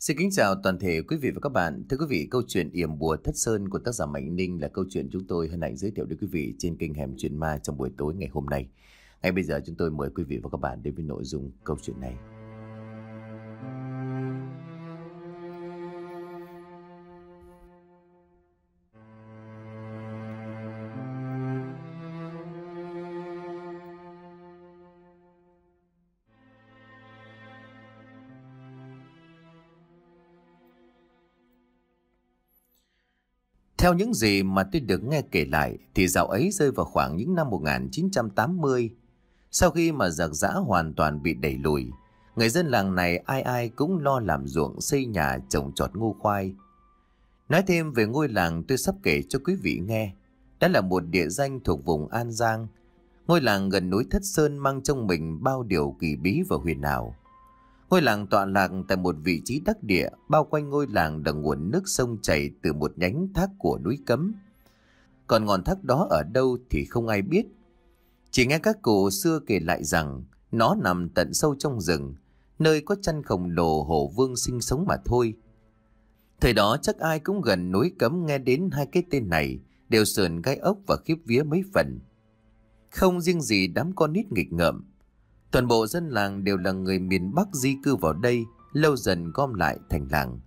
Xin kính chào toàn thể quý vị và các bạn. Thưa quý vị, câu chuyện Yểm Bùa Thất Sơn của tác giả Mạnh Ninh là câu chuyện chúng tôi hân hạnh giới thiệu đến quý vị trên kênh Hẻm Chuyện Ma trong buổi tối ngày hôm nay. Ngay bây giờ chúng tôi mời quý vị và các bạn đến với nội dung câu chuyện này. Theo những gì mà tôi được nghe kể lại thì dạo ấy rơi vào khoảng những năm 1980. Sau khi mà giặc giã hoàn toàn bị đẩy lùi, người dân làng này ai ai cũng lo làm ruộng xây nhà trồng trọt ngô khoai. Nói thêm về ngôi làng tôi sắp kể cho quý vị nghe. Đó là một địa danh thuộc vùng An Giang. Ngôi làng gần núi Thất Sơn mang trong mình bao điều kỳ bí và huyền ảo. Ngôi làng tọa lạc tại một vị trí đắc địa, bao quanh ngôi làng là nguồn nước sông chảy từ một nhánh thác của núi Cấm. Còn ngọn thác đó ở đâu thì không ai biết. Chỉ nghe các cụ xưa kể lại rằng nó nằm tận sâu trong rừng, nơi có chăn khổng lồ hổ vương sinh sống mà thôi. Thời đó chắc ai cũng gần núi Cấm nghe đến hai cái tên này, đều sườn gai ốc và khiếp vía mấy phần. Không riêng gì đám con nít nghịch ngợm, Toàn bộ dân làng đều là người miền Bắc di cư vào đây, lâu dần gom lại thành làng.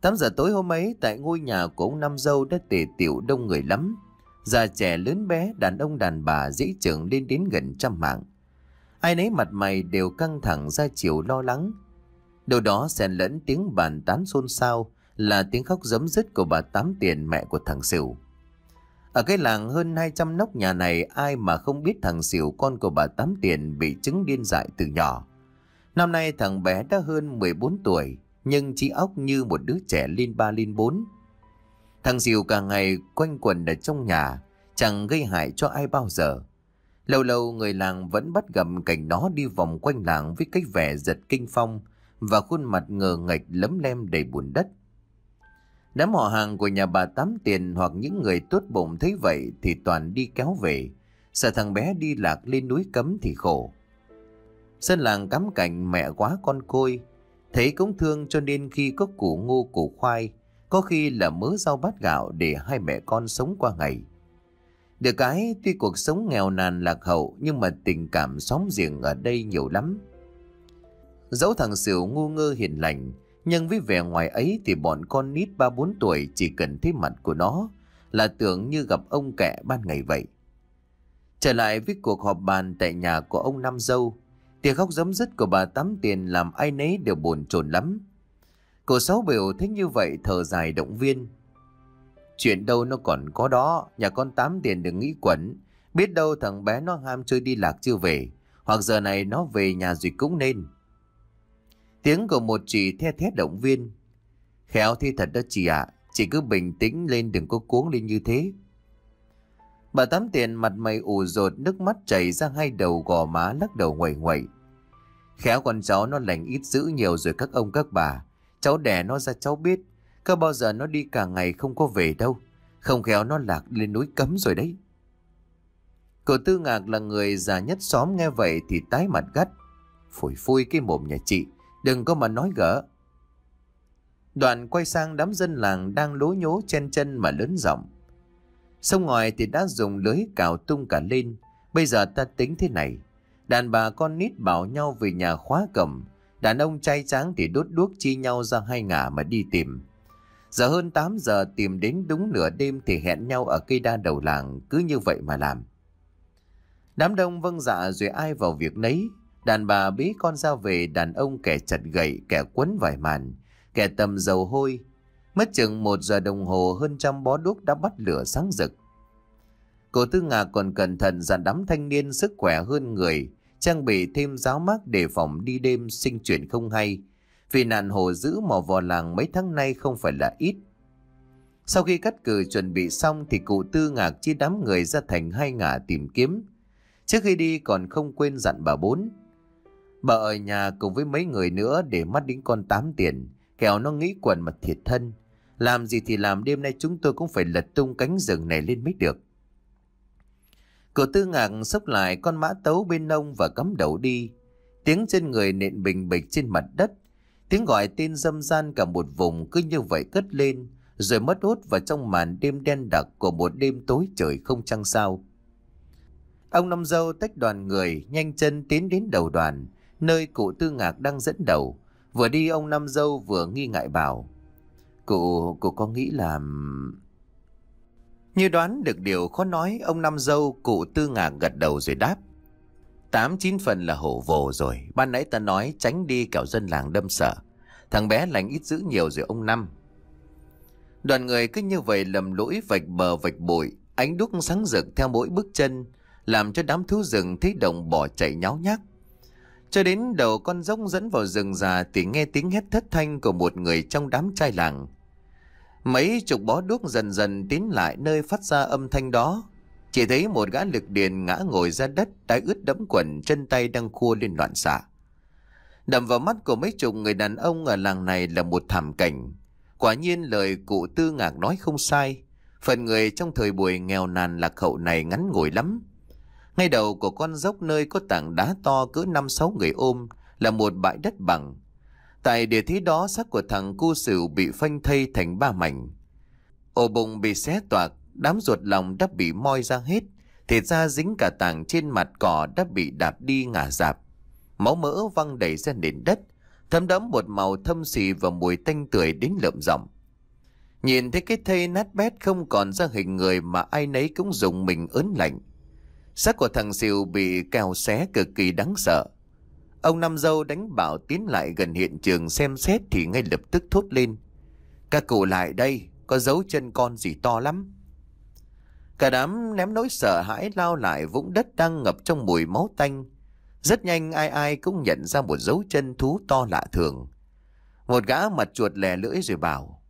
8 giờ tối hôm ấy, tại ngôi nhà của ông Nam Dâu đã tề tiểu đông người lắm. Già trẻ lớn bé, đàn ông đàn bà dễ trưởng lên đến gần trăm mạng. Ai nấy mặt mày đều căng thẳng ra chiều lo lắng. Đầu đó xen lẫn tiếng bàn tán xôn xao là tiếng khóc giấm dứt của bà Tám Tiền mẹ của thằng Sửu. Ở cái làng hơn 200 nóc nhà này ai mà không biết thằng xỉu con của bà Tám Tiền bị chứng điên dại từ nhỏ. Năm nay thằng bé đã hơn 14 tuổi nhưng trí óc như một đứa trẻ lên ba lên bốn Thằng xỉu cả ngày quanh quần ở trong nhà chẳng gây hại cho ai bao giờ. Lâu lâu người làng vẫn bắt gặp cảnh nó đi vòng quanh làng với cái vẻ giật kinh phong và khuôn mặt ngờ ngạch lấm lem đầy bùn đất. Đám họ hàng của nhà bà Tám Tiền hoặc những người tốt bụng thấy vậy thì toàn đi kéo về. Sợ thằng bé đi lạc lên núi cấm thì khổ. Sân làng cắm cảnh mẹ quá con côi. Thấy cũng thương cho nên khi có củ ngô củ khoai, có khi là mớ rau bát gạo để hai mẹ con sống qua ngày. Được cái tuy cuộc sống nghèo nàn lạc hậu nhưng mà tình cảm xóm giềng ở đây nhiều lắm. Dẫu thằng Sửu ngu ngơ hiền lành, nhưng với vẻ ngoài ấy thì bọn con nít 3-4 tuổi chỉ cần thấy mặt của nó là tưởng như gặp ông kẻ ban ngày vậy. Trở lại với cuộc họp bàn tại nhà của ông Năm Dâu, tiếng khóc giấm dứt của bà tắm Tiền làm ai nấy đều buồn chồn lắm. Cô Sáu biểu thích như vậy thở dài động viên. Chuyện đâu nó còn có đó, nhà con Tám Tiền đừng nghĩ quẩn, biết đâu thằng bé nó ham chơi đi lạc chưa về, hoặc giờ này nó về nhà rồi cũng nên. Tiếng của một chị the thét động viên. Khéo thi thật đó chị ạ, chị cứ bình tĩnh lên đừng có cuốn lên như thế. Bà Tám Tiền mặt mày ủ rột nước mắt chảy ra hai đầu gò má lắc đầu ngoẩy ngoẩy. Khéo con cháu nó lành ít dữ nhiều rồi các ông các bà. Cháu đẻ nó ra cháu biết. cơ bao giờ nó đi cả ngày không có về đâu. Không khéo nó lạc lên núi cấm rồi đấy. Cô Tư Ngạc là người già nhất xóm nghe vậy thì tái mặt gắt. Phủi phui cái mồm nhà chị. Đừng có mà nói gỡ. Đoạn quay sang đám dân làng đang lố nhố chen chân mà lớn giọng. Sông ngoài thì đã dùng lưới cào tung cả lên. Bây giờ ta tính thế này. Đàn bà con nít bảo nhau về nhà khóa cầm. Đàn ông trai tráng thì đốt đuốc chi nhau ra hai ngả mà đi tìm. Giờ hơn 8 giờ tìm đến đúng nửa đêm thì hẹn nhau ở cây đa đầu làng cứ như vậy mà làm. Đám đông vâng dạ rồi ai vào việc nấy, Đàn bà bí con ra về đàn ông kẻ chặt gậy, kẻ quấn vải màn, kẻ tầm dầu hôi. Mất chừng một giờ đồng hồ hơn trăm bó đuốc đã bắt lửa sáng rực. Cổ tư ngà còn cẩn thận dặn đám thanh niên sức khỏe hơn người, trang bị thêm giáo mát đề phòng đi đêm sinh chuyển không hay. Vì nạn hồ giữ mò vò làng mấy tháng nay không phải là ít. Sau khi cắt cử chuẩn bị xong thì cụ tư ngạc chia đám người ra thành hai ngả tìm kiếm. Trước khi đi còn không quên dặn bà bốn. Bà ở nhà cùng với mấy người nữa để mắt đến con tám tiền, kẹo nó nghĩ quần mà thiệt thân. Làm gì thì làm đêm nay chúng tôi cũng phải lật tung cánh rừng này lên mới được. Cậu tư ngạc sốc lại con mã tấu bên nông và cắm đầu đi. Tiếng trên người nện bình bịch trên mặt đất. Tiếng gọi tên dâm gian cả một vùng cứ như vậy cất lên, rồi mất hút vào trong màn đêm đen đặc của một đêm tối trời không trăng sao. Ông Năm Dâu tách đoàn người, nhanh chân tiến đến đầu đoàn, nơi cụ Tư Ngạc đang dẫn đầu. Vừa đi ông Nam Dâu vừa nghi ngại bảo. Cụ, cụ có nghĩ là... Như đoán được điều khó nói, ông Nam Dâu, cụ Tư Ngạc gật đầu rồi đáp. Tám chín phần là hổ vồ rồi, ban nãy ta nói tránh đi kẻo dân làng đâm sợ. Thằng bé lành ít giữ nhiều rồi ông Năm. Đoàn người cứ như vậy lầm lũi vạch bờ vạch bụi, ánh đúc sáng rực theo mỗi bước chân, làm cho đám thú rừng thấy động bỏ chạy nháo nhác. Cho đến đầu con rông dẫn vào rừng già thì nghe tiếng hét thất thanh của một người trong đám trai làng. Mấy chục bó đuốc dần dần tiến lại nơi phát ra âm thanh đó. Chỉ thấy một gã lực điền ngã ngồi ra đất, đái ướt đẫm quần, chân tay đang khua lên loạn xạ. Đầm vào mắt của mấy chục người đàn ông ở làng này là một thảm cảnh. Quả nhiên lời cụ tư ngạc nói không sai. Phần người trong thời buổi nghèo nàn lạc hậu này ngắn ngủi lắm. Ngay đầu của con dốc nơi có tảng đá to cỡ 5-6 người ôm là một bãi đất bằng. Tại địa thế đó xác của thằng cu sửu bị phanh thây thành ba mảnh. Ổ bụng bị xé toạc, đám ruột lòng đã bị moi ra hết, thịt da dính cả tảng trên mặt cỏ đã bị đạp đi ngả dạp. Máu mỡ văng đầy ra nền đất, thấm đẫm một màu thâm xì và mùi tanh tưởi đến lợm giọng. Nhìn thấy cái thây nát bét không còn ra hình người mà ai nấy cũng dùng mình ớn lạnh sắc của thằng siêu bị kèo xé cực kỳ đáng sợ. Ông Năm Dâu đánh bảo tiến lại gần hiện trường xem xét thì ngay lập tức thốt lên. Các cụ lại đây, có dấu chân con gì to lắm. Cả đám ném nỗi sợ hãi lao lại vũng đất đang ngập trong mùi máu tanh. Rất nhanh ai ai cũng nhận ra một dấu chân thú to lạ thường. Một gã mặt chuột lè lưỡi rồi bảo.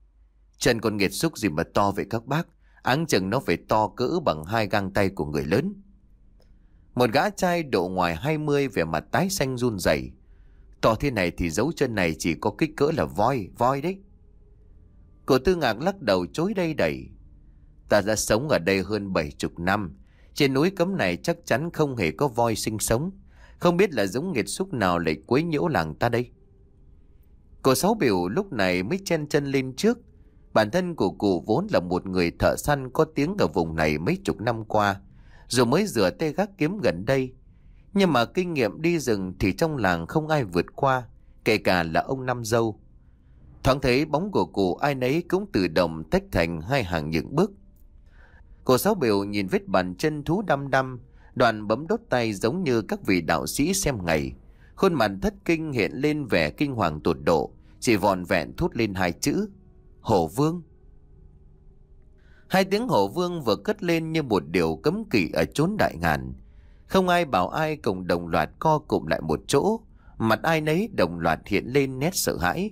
Chân con nghiệt xúc gì mà to vậy các bác, áng chừng nó phải to cỡ bằng hai găng tay của người lớn. Một gã trai độ ngoài 20 về mặt tái xanh run rẩy. To thế này thì dấu chân này chỉ có kích cỡ là voi, voi đấy. Cổ tư ngạc lắc đầu chối đây đẩy. Ta đã sống ở đây hơn bảy chục năm. Trên núi cấm này chắc chắn không hề có voi sinh sống. Không biết là giống nghiệt xúc nào lại quấy nhiễu làng ta đây. Cô Sáu Biểu lúc này mới chen chân lên trước. Bản thân của cụ vốn là một người thợ săn có tiếng ở vùng này mấy chục năm qua dù mới rửa tay gác kiếm gần đây. Nhưng mà kinh nghiệm đi rừng thì trong làng không ai vượt qua, kể cả là ông Năm Dâu. Thoáng thấy bóng của cụ ai nấy cũng tự động tách thành hai hàng những bước. Cô Sáu Biểu nhìn vết bàn chân thú đăm đăm, đoàn bấm đốt tay giống như các vị đạo sĩ xem ngày. Khuôn mặt thất kinh hiện lên vẻ kinh hoàng tột độ, chỉ vòn vẹn thốt lên hai chữ. Hổ Vương! Hai tiếng hổ vương vừa cất lên như một điều cấm kỵ ở chốn đại ngàn. Không ai bảo ai cùng đồng loạt co cụm lại một chỗ, mặt ai nấy đồng loạt hiện lên nét sợ hãi.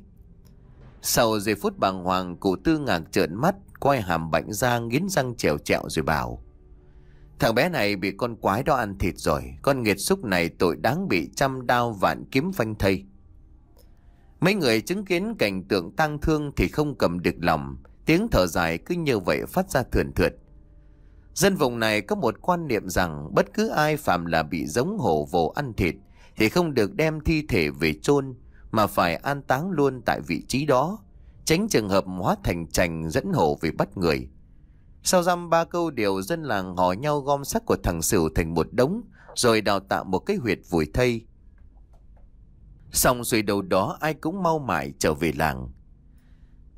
Sau giây phút bàng hoàng, cụ tư ngạc trợn mắt, quay hàm bạnh ra nghiến răng trèo trẹo rồi bảo. Thằng bé này bị con quái đó ăn thịt rồi, con nghiệt xúc này tội đáng bị trăm đao vạn kiếm phanh thây. Mấy người chứng kiến cảnh tượng tang thương thì không cầm được lòng, Tiếng thở dài cứ như vậy phát ra thườn thượt. Dân vùng này có một quan niệm rằng bất cứ ai phạm là bị giống hổ vồ ăn thịt thì không được đem thi thể về chôn mà phải an táng luôn tại vị trí đó, tránh trường hợp hóa thành trành dẫn hổ về bắt người. Sau dăm ba câu điều dân làng hò nhau gom xác của thằng Sửu thành một đống rồi đào tạo một cái huyệt vùi thây. Xong rồi đầu đó ai cũng mau mải trở về làng.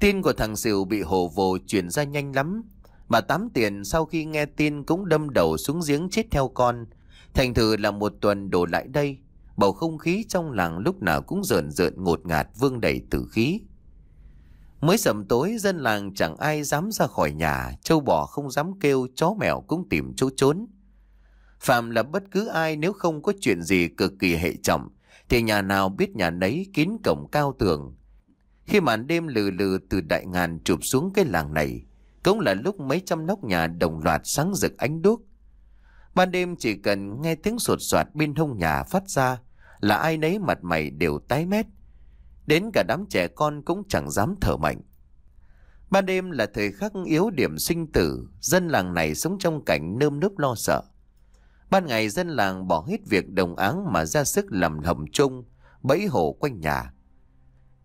Tin của thằng Sửu bị hồ vồ truyền ra nhanh lắm. Bà Tám Tiền sau khi nghe tin cũng đâm đầu xuống giếng chết theo con. Thành thử là một tuần đổ lại đây. Bầu không khí trong làng lúc nào cũng rợn rợn ngột ngạt vương đầy tử khí. Mới sầm tối dân làng chẳng ai dám ra khỏi nhà, châu bò không dám kêu, chó mèo cũng tìm chỗ trốn. Phạm là bất cứ ai nếu không có chuyện gì cực kỳ hệ trọng, thì nhà nào biết nhà nấy kín cổng cao tường, khi màn đêm lừ lừ từ đại ngàn chụp xuống cái làng này, cũng là lúc mấy trăm nóc nhà đồng loạt sáng rực ánh đuốc. Ban đêm chỉ cần nghe tiếng sột soạt bên hông nhà phát ra, là ai nấy mặt mày đều tái mét. Đến cả đám trẻ con cũng chẳng dám thở mạnh. Ban đêm là thời khắc yếu điểm sinh tử, dân làng này sống trong cảnh nơm nớp lo sợ. Ban ngày dân làng bỏ hết việc đồng áng mà ra sức làm hầm chung, bẫy hổ quanh nhà.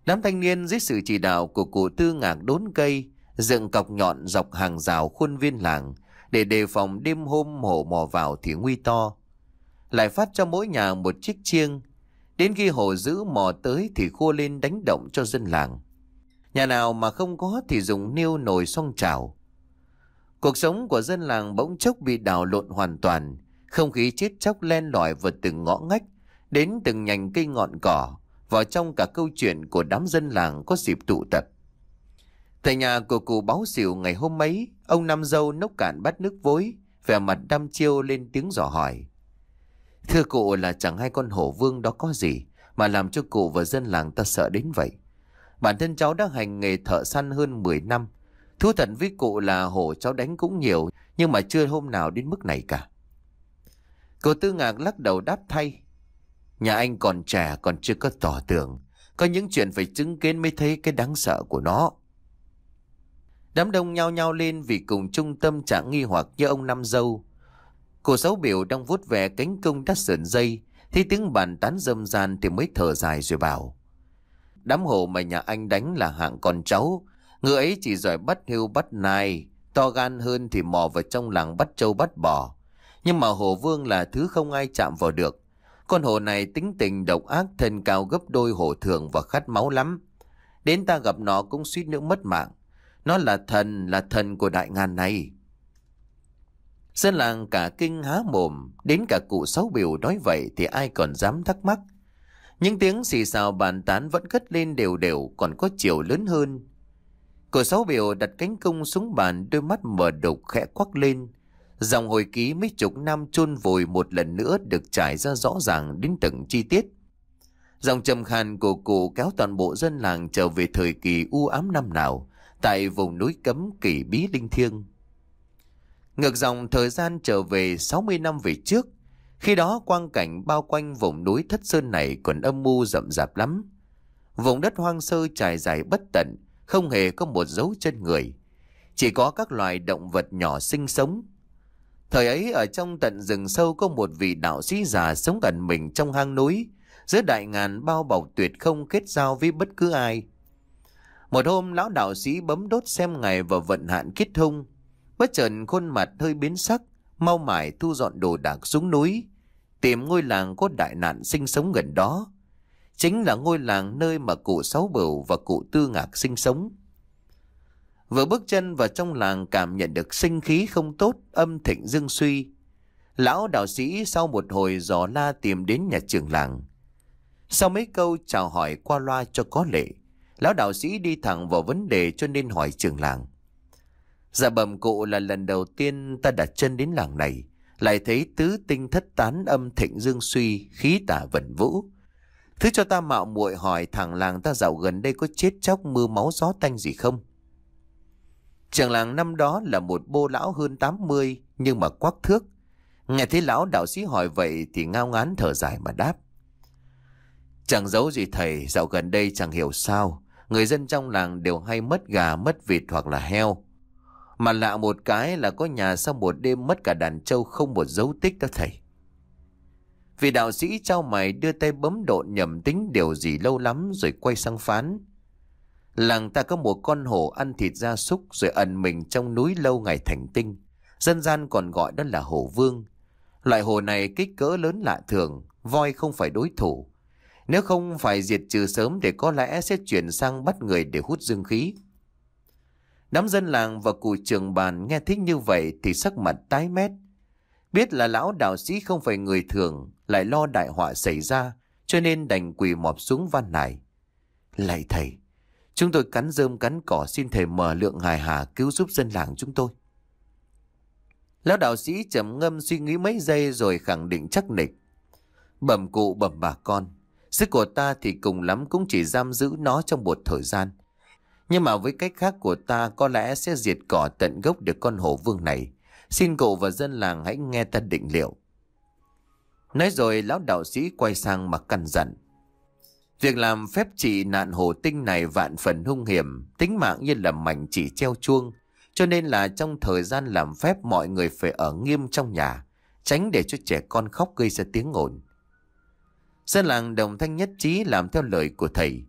Đám thanh niên dưới sự chỉ đạo của cụ tư ngạc đốn cây, dựng cọc nhọn dọc hàng rào khuôn viên làng, để đề phòng đêm hôm hổ mò vào thì nguy to. Lại phát cho mỗi nhà một chiếc chiêng, đến khi hổ dữ mò tới thì khua lên đánh động cho dân làng. Nhà nào mà không có thì dùng niêu nồi song chảo. Cuộc sống của dân làng bỗng chốc bị đảo lộn hoàn toàn, không khí chết chóc len lỏi vào từng ngõ ngách, đến từng nhành cây ngọn cỏ, vào trong cả câu chuyện của đám dân làng có dịp tụ tập. Tại nhà của cụ báo xỉu ngày hôm ấy, ông Nam Dâu nốc cạn bát nước vối, vẻ mặt đăm chiêu lên tiếng dò hỏi. Thưa cụ là chẳng hai con hổ vương đó có gì mà làm cho cụ và dân làng ta sợ đến vậy. Bản thân cháu đã hành nghề thợ săn hơn 10 năm. Thú thật với cụ là hổ cháu đánh cũng nhiều nhưng mà chưa hôm nào đến mức này cả. Cậu Tư Ngạc lắc đầu đáp thay Nhà anh còn trẻ còn chưa có tỏ tưởng Có những chuyện phải chứng kiến mới thấy cái đáng sợ của nó Đám đông nhao nhao lên vì cùng trung tâm trạng nghi hoặc như ông Năm Dâu Cô sáu biểu đang vuốt về cánh công đắt sườn dây Thì tiếng bàn tán dâm gian thì mới thở dài rồi bảo Đám hồ mà nhà anh đánh là hạng con cháu Người ấy chỉ giỏi bắt hưu bắt nai To gan hơn thì mò vào trong làng bắt trâu bắt bò Nhưng mà hồ vương là thứ không ai chạm vào được con hồ này tính tình độc ác thân cao gấp đôi hổ thường và khát máu lắm. Đến ta gặp nó cũng suýt nữa mất mạng. Nó là thần, là thần của đại ngàn này. Dân làng cả kinh há mồm, đến cả cụ sáu biểu nói vậy thì ai còn dám thắc mắc. Những tiếng xì xào bàn tán vẫn cất lên đều đều còn có chiều lớn hơn. Cụ sáu biểu đặt cánh cung xuống bàn đôi mắt mở đục khẽ quắc lên. Dòng hồi ký mấy chục năm chôn vùi một lần nữa được trải ra rõ ràng đến từng chi tiết. Dòng trầm khan của cụ kéo toàn bộ dân làng trở về thời kỳ u ám năm nào tại vùng núi cấm kỳ bí linh thiêng. Ngược dòng thời gian trở về 60 năm về trước, khi đó quang cảnh bao quanh vùng núi Thất Sơn này còn âm mưu rậm rạp lắm. Vùng đất hoang sơ trải dài bất tận, không hề có một dấu chân người. Chỉ có các loài động vật nhỏ sinh sống, Thời ấy ở trong tận rừng sâu có một vị đạo sĩ già sống gần mình trong hang núi, giữa đại ngàn bao bọc tuyệt không kết giao với bất cứ ai. Một hôm lão đạo sĩ bấm đốt xem ngày và vận hạn kết thông, bất chợt khuôn mặt hơi biến sắc, mau mải thu dọn đồ đạc xuống núi, tìm ngôi làng có đại nạn sinh sống gần đó. Chính là ngôi làng nơi mà cụ Sáu Bửu và cụ Tư Ngạc sinh sống. Vừa bước chân vào trong làng cảm nhận được sinh khí không tốt, âm thịnh dương suy. Lão đạo sĩ sau một hồi dò la tìm đến nhà trường làng. Sau mấy câu chào hỏi qua loa cho có lệ, lão đạo sĩ đi thẳng vào vấn đề cho nên hỏi trường làng. Dạ bẩm cụ là lần đầu tiên ta đặt chân đến làng này, lại thấy tứ tinh thất tán âm thịnh dương suy, khí tả vận vũ. Thứ cho ta mạo muội hỏi thằng làng ta dạo gần đây có chết chóc mưa máu gió tanh gì không? Trường làng năm đó là một bô lão hơn 80 nhưng mà quắc thước. Nghe thấy lão đạo sĩ hỏi vậy thì ngao ngán thở dài mà đáp. Chẳng giấu gì thầy, dạo gần đây chẳng hiểu sao. Người dân trong làng đều hay mất gà, mất vịt hoặc là heo. Mà lạ một cái là có nhà sau một đêm mất cả đàn trâu không một dấu tích đó thầy. Vì đạo sĩ trao mày đưa tay bấm độn nhầm tính điều gì lâu lắm rồi quay sang phán. Làng ta có một con hổ ăn thịt gia súc rồi ẩn mình trong núi lâu ngày thành tinh. Dân gian còn gọi đó là hổ vương. Loại hổ này kích cỡ lớn lạ thường, voi không phải đối thủ. Nếu không phải diệt trừ sớm thì có lẽ sẽ chuyển sang bắt người để hút dương khí. Đám dân làng và cụ trường bàn nghe thích như vậy thì sắc mặt tái mét. Biết là lão đạo sĩ không phải người thường, lại lo đại họa xảy ra, cho nên đành quỳ mọp xuống văn nài. Lạy thầy, Chúng tôi cắn rơm cắn cỏ xin thầy mở lượng hài hà cứu giúp dân làng chúng tôi. Lão đạo sĩ trầm ngâm suy nghĩ mấy giây rồi khẳng định chắc nịch. Bẩm cụ bẩm bà con, sức của ta thì cùng lắm cũng chỉ giam giữ nó trong một thời gian. Nhưng mà với cách khác của ta có lẽ sẽ diệt cỏ tận gốc được con hổ vương này. Xin cụ và dân làng hãy nghe ta định liệu. Nói rồi lão đạo sĩ quay sang mà căn dặn. Việc làm phép trị nạn hồ tinh này vạn phần hung hiểm, tính mạng như là mảnh chỉ treo chuông, cho nên là trong thời gian làm phép mọi người phải ở nghiêm trong nhà, tránh để cho trẻ con khóc gây ra tiếng ồn. Dân làng đồng thanh nhất trí làm theo lời của thầy.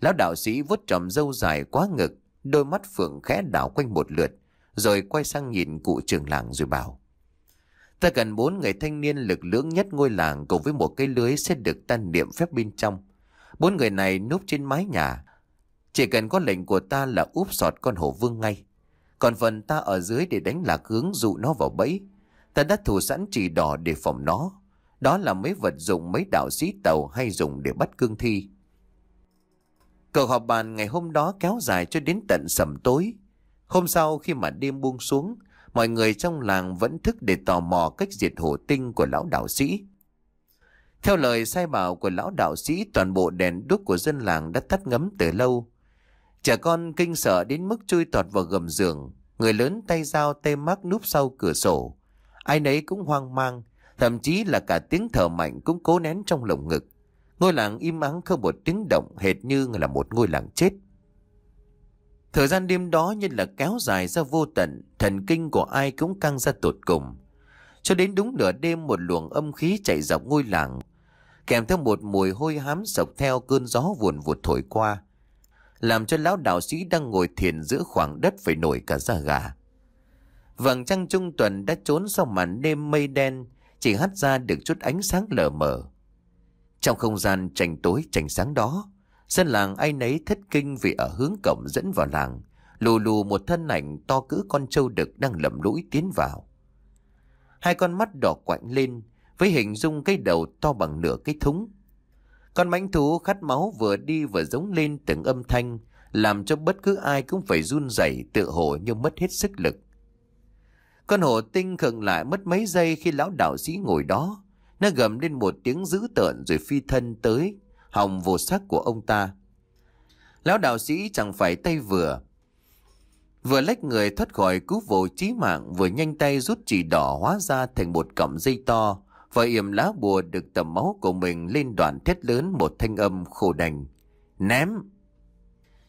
Lão đạo sĩ vuốt trầm dâu dài quá ngực, đôi mắt phượng khẽ đảo quanh một lượt, rồi quay sang nhìn cụ trưởng làng rồi bảo. Ta cần bốn người thanh niên lực lưỡng nhất ngôi làng cùng với một cái lưới sẽ được tan niệm phép bên trong. Bốn người này núp trên mái nhà. Chỉ cần có lệnh của ta là úp sọt con hổ vương ngay. Còn phần ta ở dưới để đánh lạc hướng dụ nó vào bẫy. Ta đã thủ sẵn trì đỏ để phòng nó. Đó là mấy vật dụng mấy đạo sĩ tàu hay dùng để bắt cương thi. Cuộc họp bàn ngày hôm đó kéo dài cho đến tận sầm tối. Hôm sau khi mà đêm buông xuống, mọi người trong làng vẫn thức để tò mò cách diệt hổ tinh của lão đạo sĩ. Theo lời sai bảo của lão đạo sĩ toàn bộ đèn đuốc của dân làng đã tắt ngấm từ lâu. Trẻ con kinh sợ đến mức chui tọt vào gầm giường, người lớn tay dao tê mắc núp sau cửa sổ. Ai nấy cũng hoang mang, thậm chí là cả tiếng thở mạnh cũng cố nén trong lồng ngực. Ngôi làng im ắng không một tiếng động hệt như là một ngôi làng chết. Thời gian đêm đó như là kéo dài ra vô tận, thần kinh của ai cũng căng ra tột cùng. Cho đến đúng nửa đêm một luồng âm khí chạy dọc ngôi làng, kèm theo một mùi hôi hám sộc theo cơn gió vuồn vụt thổi qua, làm cho lão đạo sĩ đang ngồi thiền giữa khoảng đất phải nổi cả da gà. Vầng trăng trung tuần đã trốn sau màn đêm mây đen, chỉ hắt ra được chút ánh sáng lờ mờ. Trong không gian tranh tối tranh sáng đó, dân làng ai nấy thất kinh vì ở hướng cổng dẫn vào làng, lù lù một thân ảnh to cỡ con trâu đực đang lầm lũi tiến vào hai con mắt đỏ quạnh lên, với hình dung cái đầu to bằng nửa cái thúng. Con mãnh thú khát máu vừa đi vừa giống lên từng âm thanh, làm cho bất cứ ai cũng phải run rẩy tự hồ như mất hết sức lực. Con hổ tinh khựng lại mất mấy giây khi lão đạo sĩ ngồi đó. Nó gầm lên một tiếng dữ tợn rồi phi thân tới, hòng vô sắc của ông ta. Lão đạo sĩ chẳng phải tay vừa, Vừa lách người thoát khỏi cú vụ chí mạng vừa nhanh tay rút chỉ đỏ hóa ra thành một cọng dây to và yểm lá bùa được tầm máu của mình lên đoạn thét lớn một thanh âm khổ đành. Ném!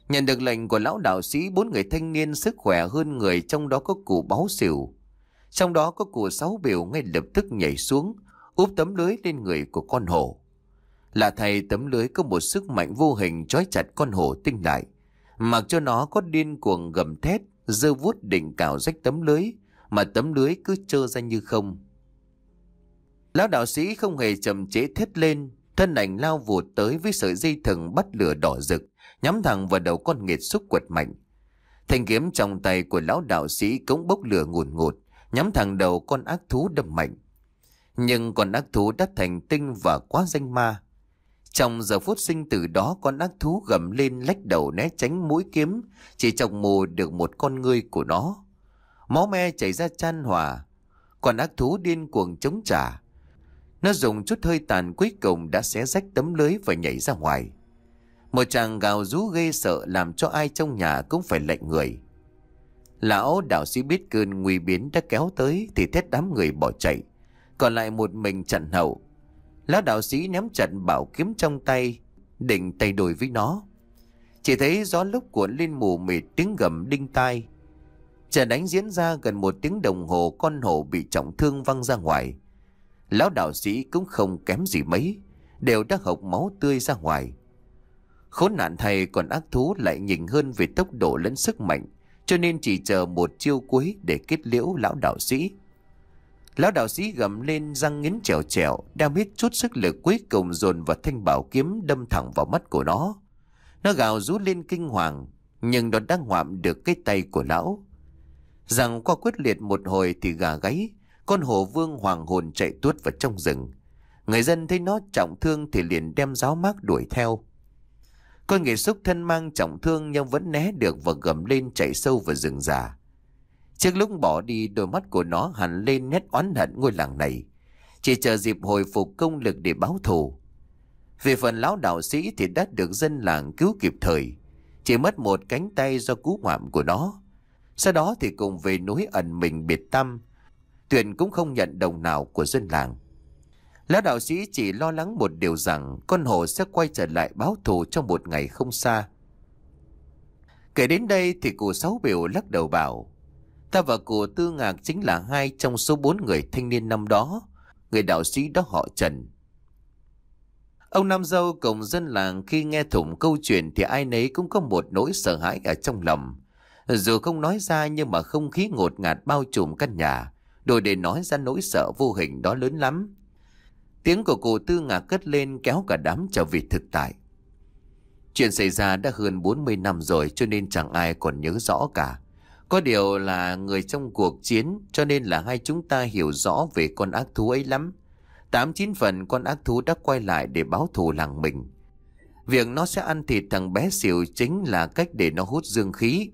Nhận được lệnh của lão đạo sĩ bốn người thanh niên sức khỏe hơn người trong đó có cụ báo xỉu. Trong đó có cụ sáu biểu ngay lập tức nhảy xuống úp tấm lưới lên người của con hổ. Lạ thay tấm lưới có một sức mạnh vô hình trói chặt con hổ tinh lại Mặc cho nó có điên cuồng gầm thét, dơ vuốt đỉnh cào rách tấm lưới, mà tấm lưới cứ trơ ra như không. Lão đạo sĩ không hề chậm chế thét lên, thân ảnh lao vụt tới với sợi dây thừng bắt lửa đỏ rực, nhắm thẳng vào đầu con nghệt xúc quật mạnh. Thanh kiếm trong tay của lão đạo sĩ cũng bốc lửa ngùn ngụt, nhắm thẳng đầu con ác thú đâm mạnh. Nhưng con ác thú đã thành tinh và quá danh ma, trong giờ phút sinh tử đó con ác thú gầm lên lách đầu né tránh mũi kiếm, chỉ chọc mù được một con ngươi của nó. Máu me chảy ra chan hòa, con ác thú điên cuồng chống trả. Nó dùng chút hơi tàn cuối cùng đã xé rách tấm lưới và nhảy ra ngoài. Một chàng gào rú ghê sợ làm cho ai trong nhà cũng phải lạnh người. Lão đạo sĩ biết cơn nguy biến đã kéo tới thì thét đám người bỏ chạy. Còn lại một mình chặn hậu Lão đạo sĩ ném chặt bảo kiếm trong tay, định tay đổi với nó. Chỉ thấy gió lúc cuộn lên mù mịt tiếng gầm đinh tai. Trận đánh diễn ra gần một tiếng đồng hồ con hổ bị trọng thương văng ra ngoài. Lão đạo sĩ cũng không kém gì mấy, đều đã hộc máu tươi ra ngoài. Khốn nạn thầy còn ác thú lại nhìn hơn về tốc độ lẫn sức mạnh, cho nên chỉ chờ một chiêu cuối để kết liễu lão đạo sĩ. Lão đạo sĩ gầm lên răng nghiến trèo trèo, đem hết chút sức lực cuối cùng dồn vào thanh bảo kiếm đâm thẳng vào mắt của nó. Nó gào rú lên kinh hoàng, nhưng nó đang ngoạm được cái tay của lão. Rằng qua quyết liệt một hồi thì gà gáy, con hổ vương hoàng hồn chạy tuốt vào trong rừng. Người dân thấy nó trọng thương thì liền đem giáo mác đuổi theo. Con nghệ xúc thân mang trọng thương nhưng vẫn né được và gầm lên chạy sâu vào rừng già. Trước lúc bỏ đi đôi mắt của nó hẳn lên nét oán hận ngôi làng này. Chỉ chờ dịp hồi phục công lực để báo thù. Về phần lão đạo sĩ thì đã được dân làng cứu kịp thời. Chỉ mất một cánh tay do cú ngoạm của nó. Sau đó thì cùng về núi ẩn mình biệt tâm. Tuyền cũng không nhận đồng nào của dân làng. Lão đạo sĩ chỉ lo lắng một điều rằng con hồ sẽ quay trở lại báo thù trong một ngày không xa. Kể đến đây thì cụ sáu biểu lắc đầu bảo Ta và cụ Tư Ngạc chính là hai trong số bốn người thanh niên năm đó, người đạo sĩ đó họ Trần. Ông Nam Dâu cùng dân làng khi nghe thủng câu chuyện thì ai nấy cũng có một nỗi sợ hãi ở trong lòng. Dù không nói ra nhưng mà không khí ngột ngạt bao trùm căn nhà, đồ để nói ra nỗi sợ vô hình đó lớn lắm. Tiếng của cụ Tư Ngạc cất lên kéo cả đám trở về thực tại. Chuyện xảy ra đã hơn 40 năm rồi cho nên chẳng ai còn nhớ rõ cả. Có điều là người trong cuộc chiến cho nên là hai chúng ta hiểu rõ về con ác thú ấy lắm. Tám chín phần con ác thú đã quay lại để báo thù làng mình. Việc nó sẽ ăn thịt thằng bé xỉu chính là cách để nó hút dương khí.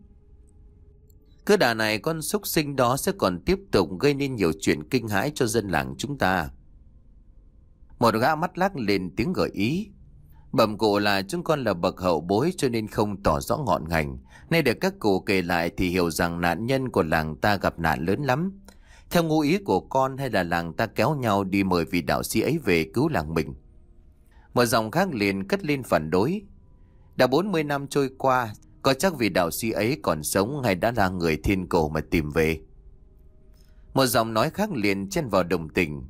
Cứ đà này con súc sinh đó sẽ còn tiếp tục gây nên nhiều chuyện kinh hãi cho dân làng chúng ta. Một gã mắt lắc lên tiếng gợi ý. Bẩm cụ là chúng con là bậc hậu bối cho nên không tỏ rõ ngọn ngành. Nay được các cụ kể lại thì hiểu rằng nạn nhân của làng ta gặp nạn lớn lắm. Theo ngụ ý của con hay là làng ta kéo nhau đi mời vị đạo sĩ ấy về cứu làng mình. Một dòng khác liền cất lên phản đối. Đã 40 năm trôi qua, có chắc vị đạo sĩ ấy còn sống hay đã là người thiên cổ mà tìm về. Một dòng nói khác liền chen vào đồng tình.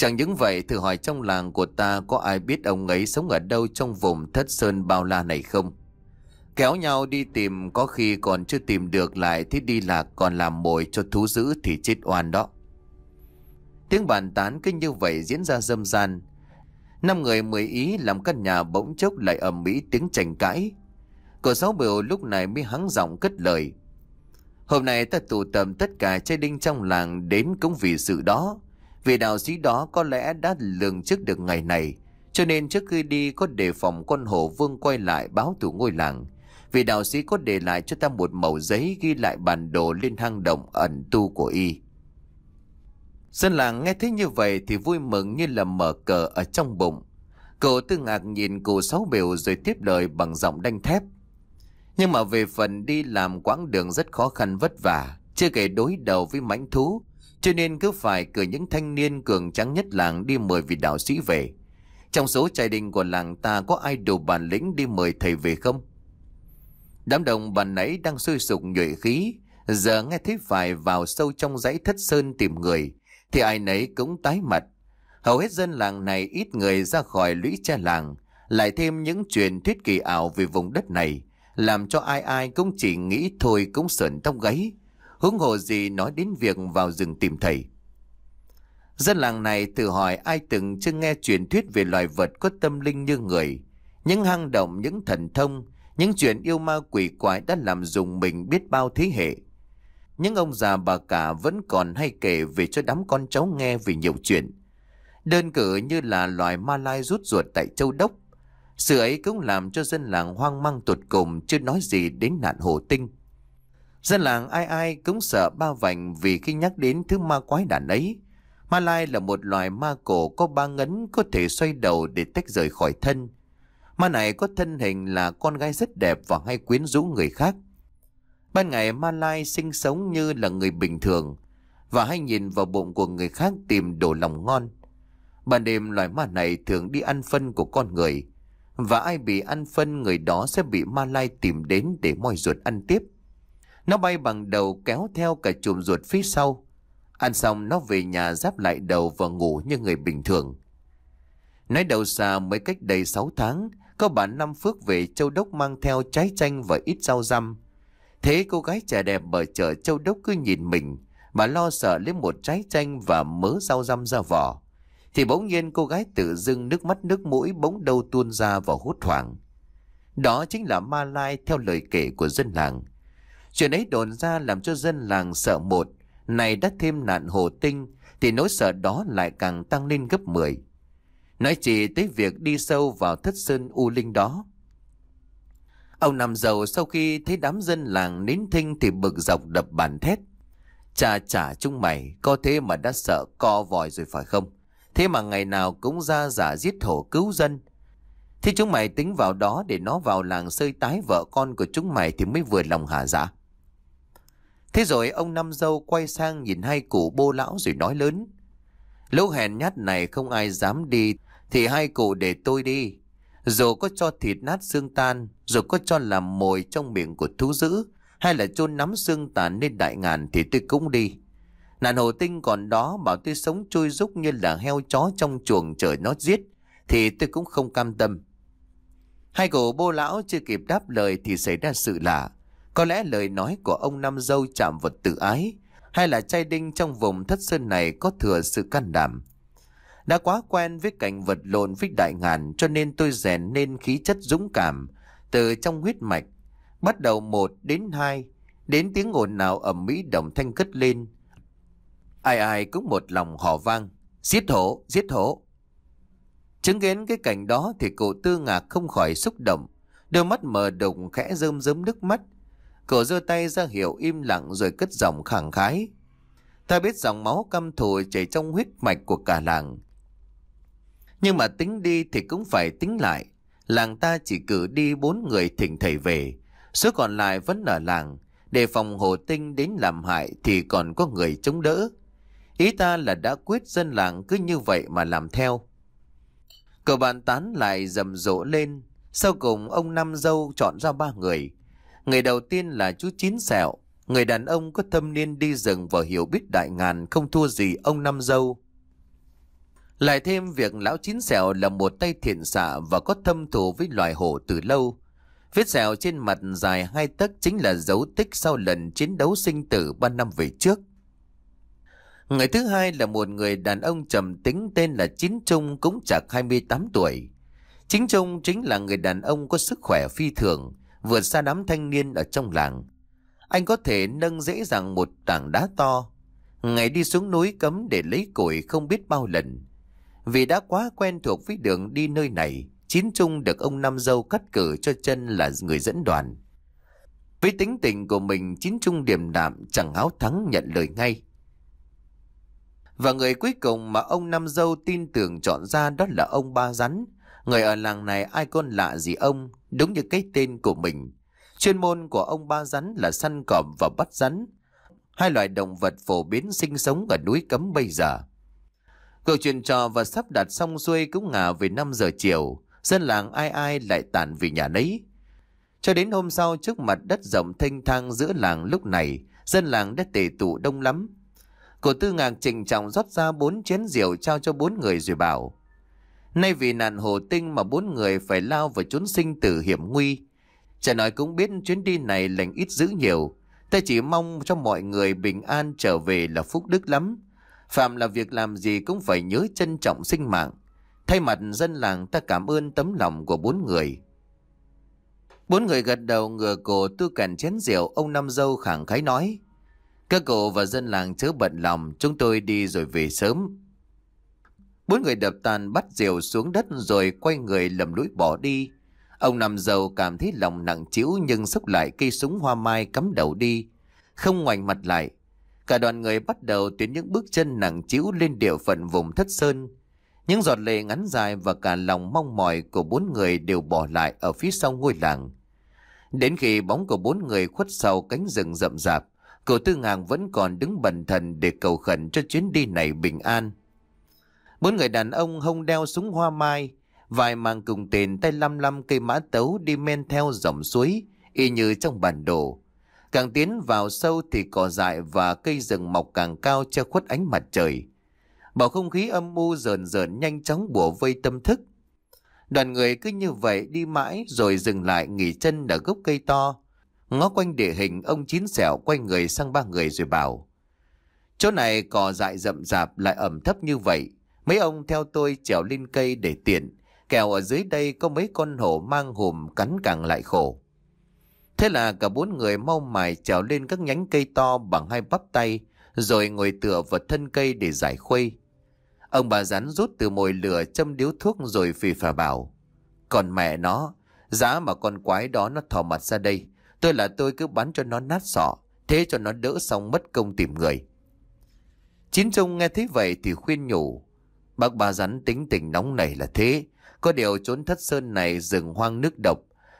Chẳng những vậy thử hỏi trong làng của ta có ai biết ông ấy sống ở đâu trong vùng thất sơn bao la này không? Kéo nhau đi tìm có khi còn chưa tìm được lại thì đi lạc còn làm mồi cho thú dữ thì chết oan đó. Tiếng bàn tán kinh như vậy diễn ra dâm gian. Năm người mười ý làm căn nhà bỗng chốc lại ầm mỹ tiếng tranh cãi. Cậu sáu biểu lúc này mới hắng giọng cất lời. Hôm nay ta tụ tập tất cả trai đinh trong làng đến cũng vì sự đó. Vị đạo sĩ đó có lẽ đã lường trước được ngày này, cho nên trước khi đi có đề phòng con hổ vương quay lại báo thủ ngôi làng. Vị đạo sĩ có để lại cho ta một mẩu giấy ghi lại bản đồ lên hang động ẩn tu của y. Dân làng nghe thấy như vậy thì vui mừng như là mở cờ ở trong bụng. Cậu tư ngạc nhìn cụ sáu biểu rồi tiếp lời bằng giọng đanh thép. Nhưng mà về phần đi làm quãng đường rất khó khăn vất vả, chưa kể đối đầu với mãnh thú cho nên cứ phải cử những thanh niên cường trắng nhất làng đi mời vị đạo sĩ về. Trong số trai đình của làng ta có ai đủ bản lĩnh đi mời thầy về không? Đám đồng bàn nãy đang sôi sục nhuệ khí, giờ nghe thấy phải vào sâu trong dãy thất sơn tìm người, thì ai nấy cũng tái mặt. Hầu hết dân làng này ít người ra khỏi lũy cha làng, lại thêm những truyền thuyết kỳ ảo về vùng đất này, làm cho ai ai cũng chỉ nghĩ thôi cũng sởn tóc gáy, huống hồ gì nói đến việc vào rừng tìm thầy. Dân làng này tự hỏi ai từng chưa nghe truyền thuyết về loài vật có tâm linh như người, những hang động, những thần thông, những chuyện yêu ma quỷ quái đã làm dùng mình biết bao thế hệ. Những ông già bà cả vẫn còn hay kể về cho đám con cháu nghe về nhiều chuyện. Đơn cử như là loài ma lai rút ruột tại châu Đốc. Sự ấy cũng làm cho dân làng hoang mang tột cùng chưa nói gì đến nạn hồ tinh. Dân làng ai ai cũng sợ ba vành vì khi nhắc đến thứ ma quái đàn ấy. Ma lai là một loài ma cổ có ba ngấn có thể xoay đầu để tách rời khỏi thân. Ma này có thân hình là con gái rất đẹp và hay quyến rũ người khác. Ban ngày ma lai sinh sống như là người bình thường và hay nhìn vào bụng của người khác tìm đồ lòng ngon. Ban đêm loài ma này thường đi ăn phân của con người và ai bị ăn phân người đó sẽ bị ma lai tìm đến để moi ruột ăn tiếp. Nó bay bằng đầu kéo theo cả chùm ruột phía sau. Ăn xong nó về nhà giáp lại đầu và ngủ như người bình thường. Nói đầu xa mới cách đây 6 tháng, có bạn Năm Phước về Châu Đốc mang theo trái chanh và ít rau răm. Thế cô gái trẻ đẹp ở chợ Châu Đốc cứ nhìn mình, bà lo sợ lấy một trái chanh và mớ rau răm ra vỏ. Thì bỗng nhiên cô gái tự dưng nước mắt nước mũi bỗng đâu tuôn ra và hốt hoảng. Đó chính là ma lai theo lời kể của dân làng. Chuyện ấy đồn ra làm cho dân làng sợ một, này đã thêm nạn hồ tinh thì nỗi sợ đó lại càng tăng lên gấp 10. Nói chỉ tới việc đi sâu vào thất sơn U Linh đó. Ông nằm giàu sau khi thấy đám dân làng nín thinh thì bực dọc đập bàn thét. Chà chả chúng mày, có thế mà đã sợ co vòi rồi phải không? Thế mà ngày nào cũng ra giả giết thổ cứu dân. Thế chúng mày tính vào đó để nó vào làng sơi tái vợ con của chúng mày thì mới vừa lòng hả dạ? Thế rồi ông Năm Dâu quay sang nhìn hai cụ bô lão rồi nói lớn. Lũ hèn nhát này không ai dám đi, thì hai cụ để tôi đi. Dù có cho thịt nát xương tan, dù có cho làm mồi trong miệng của thú dữ, hay là chôn nắm xương tàn lên đại ngàn thì tôi cũng đi. Nạn hồ tinh còn đó bảo tôi sống trôi rúc như là heo chó trong chuồng trời nó giết, thì tôi cũng không cam tâm. Hai cổ bô lão chưa kịp đáp lời thì xảy ra sự lạ. Có lẽ lời nói của ông Nam Dâu chạm vật tự ái, hay là trai đinh trong vùng thất sơn này có thừa sự can đảm. Đã quá quen với cảnh vật lộn với đại ngàn cho nên tôi rèn nên khí chất dũng cảm từ trong huyết mạch. Bắt đầu một đến hai, đến tiếng ồn nào ẩm mỹ đồng thanh cất lên. Ai ai cũng một lòng hò vang, giết hổ, giết hổ. Chứng kiến cái cảnh đó thì cụ tư ngạc không khỏi xúc động, đôi mắt mờ đục khẽ rơm rớm nước mắt, Cổ giơ tay ra hiệu im lặng rồi cất giọng khẳng khái. Ta biết dòng máu căm thù chảy trong huyết mạch của cả làng. Nhưng mà tính đi thì cũng phải tính lại. Làng ta chỉ cử đi bốn người thỉnh thầy về. Số còn lại vẫn ở làng. Để phòng hồ tinh đến làm hại thì còn có người chống đỡ. Ý ta là đã quyết dân làng cứ như vậy mà làm theo. Cậu bạn tán lại rầm rộ lên. Sau cùng ông Năm Dâu chọn ra ba người. Người đầu tiên là chú Chín Sẹo, người đàn ông có thâm niên đi rừng và hiểu biết đại ngàn không thua gì ông Năm Dâu. Lại thêm việc lão Chín Sẹo là một tay thiện xạ và có thâm thù với loài hổ từ lâu. Vết sẹo trên mặt dài hai tấc chính là dấu tích sau lần chiến đấu sinh tử ba năm về trước. Người thứ hai là một người đàn ông trầm tính tên là Chín Trung cũng chạc 28 tuổi. Chính Trung chính là người đàn ông có sức khỏe phi thường, vượt xa đám thanh niên ở trong làng. Anh có thể nâng dễ dàng một tảng đá to. Ngày đi xuống núi cấm để lấy củi không biết bao lần. Vì đã quá quen thuộc với đường đi nơi này, Chín Trung được ông Nam Dâu cắt cử cho chân là người dẫn đoàn. Với tính tình của mình, Chín Trung điềm đạm chẳng áo thắng nhận lời ngay. Và người cuối cùng mà ông Nam Dâu tin tưởng chọn ra đó là ông Ba Rắn. Người ở làng này ai con lạ gì ông, Đúng như cái tên của mình, chuyên môn của ông ba rắn là săn cọm và bắt rắn, hai loài động vật phổ biến sinh sống ở núi cấm bây giờ. Cuộc chuyện trò và sắp đặt xong xuôi cũng ngả về 5 giờ chiều, dân làng ai ai lại tản vì nhà nấy. Cho đến hôm sau trước mặt đất rộng thênh thang giữa làng lúc này, dân làng đã tề tụ đông lắm. Cổ tư ngạc trình trọng rót ra bốn chén rượu trao cho bốn người rồi bảo. Nay vì nạn hồ tinh mà bốn người phải lao vào trốn sinh tử hiểm nguy. Chả nói cũng biết chuyến đi này lành ít dữ nhiều. Ta chỉ mong cho mọi người bình an trở về là phúc đức lắm. Phạm là việc làm gì cũng phải nhớ trân trọng sinh mạng. Thay mặt dân làng ta cảm ơn tấm lòng của bốn người. Bốn người gật đầu ngửa cổ tư cản chén rượu ông Năm Dâu khẳng khái nói. Các cụ và dân làng chớ bận lòng chúng tôi đi rồi về sớm. Bốn người đập tàn bắt diều xuống đất rồi quay người lầm lũi bỏ đi. Ông nằm dầu cảm thấy lòng nặng chịu nhưng xúc lại cây súng hoa mai cắm đầu đi. Không ngoảnh mặt lại. Cả đoàn người bắt đầu tiến những bước chân nặng chịu lên địa phận vùng thất sơn. Những giọt lệ ngắn dài và cả lòng mong mỏi của bốn người đều bỏ lại ở phía sau ngôi làng. Đến khi bóng của bốn người khuất sau cánh rừng rậm rạp, cậu Tư Ngàng vẫn còn đứng bần thần để cầu khẩn cho chuyến đi này bình an. Bốn người đàn ông hông đeo súng hoa mai, vài mang cùng tên tay lăm lăm cây mã tấu đi men theo dòng suối, y như trong bản đồ. Càng tiến vào sâu thì cỏ dại và cây rừng mọc càng cao che khuất ánh mặt trời. Bầu không khí âm u rờn rờn nhanh chóng bùa vây tâm thức. Đoàn người cứ như vậy đi mãi rồi dừng lại nghỉ chân ở gốc cây to. Ngó quanh địa hình ông chín xẻo quay người sang ba người rồi bảo. Chỗ này cỏ dại rậm rạp lại ẩm thấp như vậy. Mấy ông theo tôi trèo lên cây để tiện, kèo ở dưới đây có mấy con hổ mang hùm cắn càng lại khổ. Thế là cả bốn người mau mài trèo lên các nhánh cây to bằng hai bắp tay, rồi ngồi tựa vào thân cây để giải khuây. Ông bà rắn rút từ mồi lửa châm điếu thuốc rồi phì phà bảo. Còn mẹ nó, giá mà con quái đó nó thò mặt ra đây, tôi là tôi cứ bắn cho nó nát sọ, thế cho nó đỡ xong mất công tìm người. Chín Trung nghe thấy vậy thì khuyên nhủ. Bác ba rắn tính tình nóng này là thế. Có điều trốn thất sơn này rừng hoang nước độc.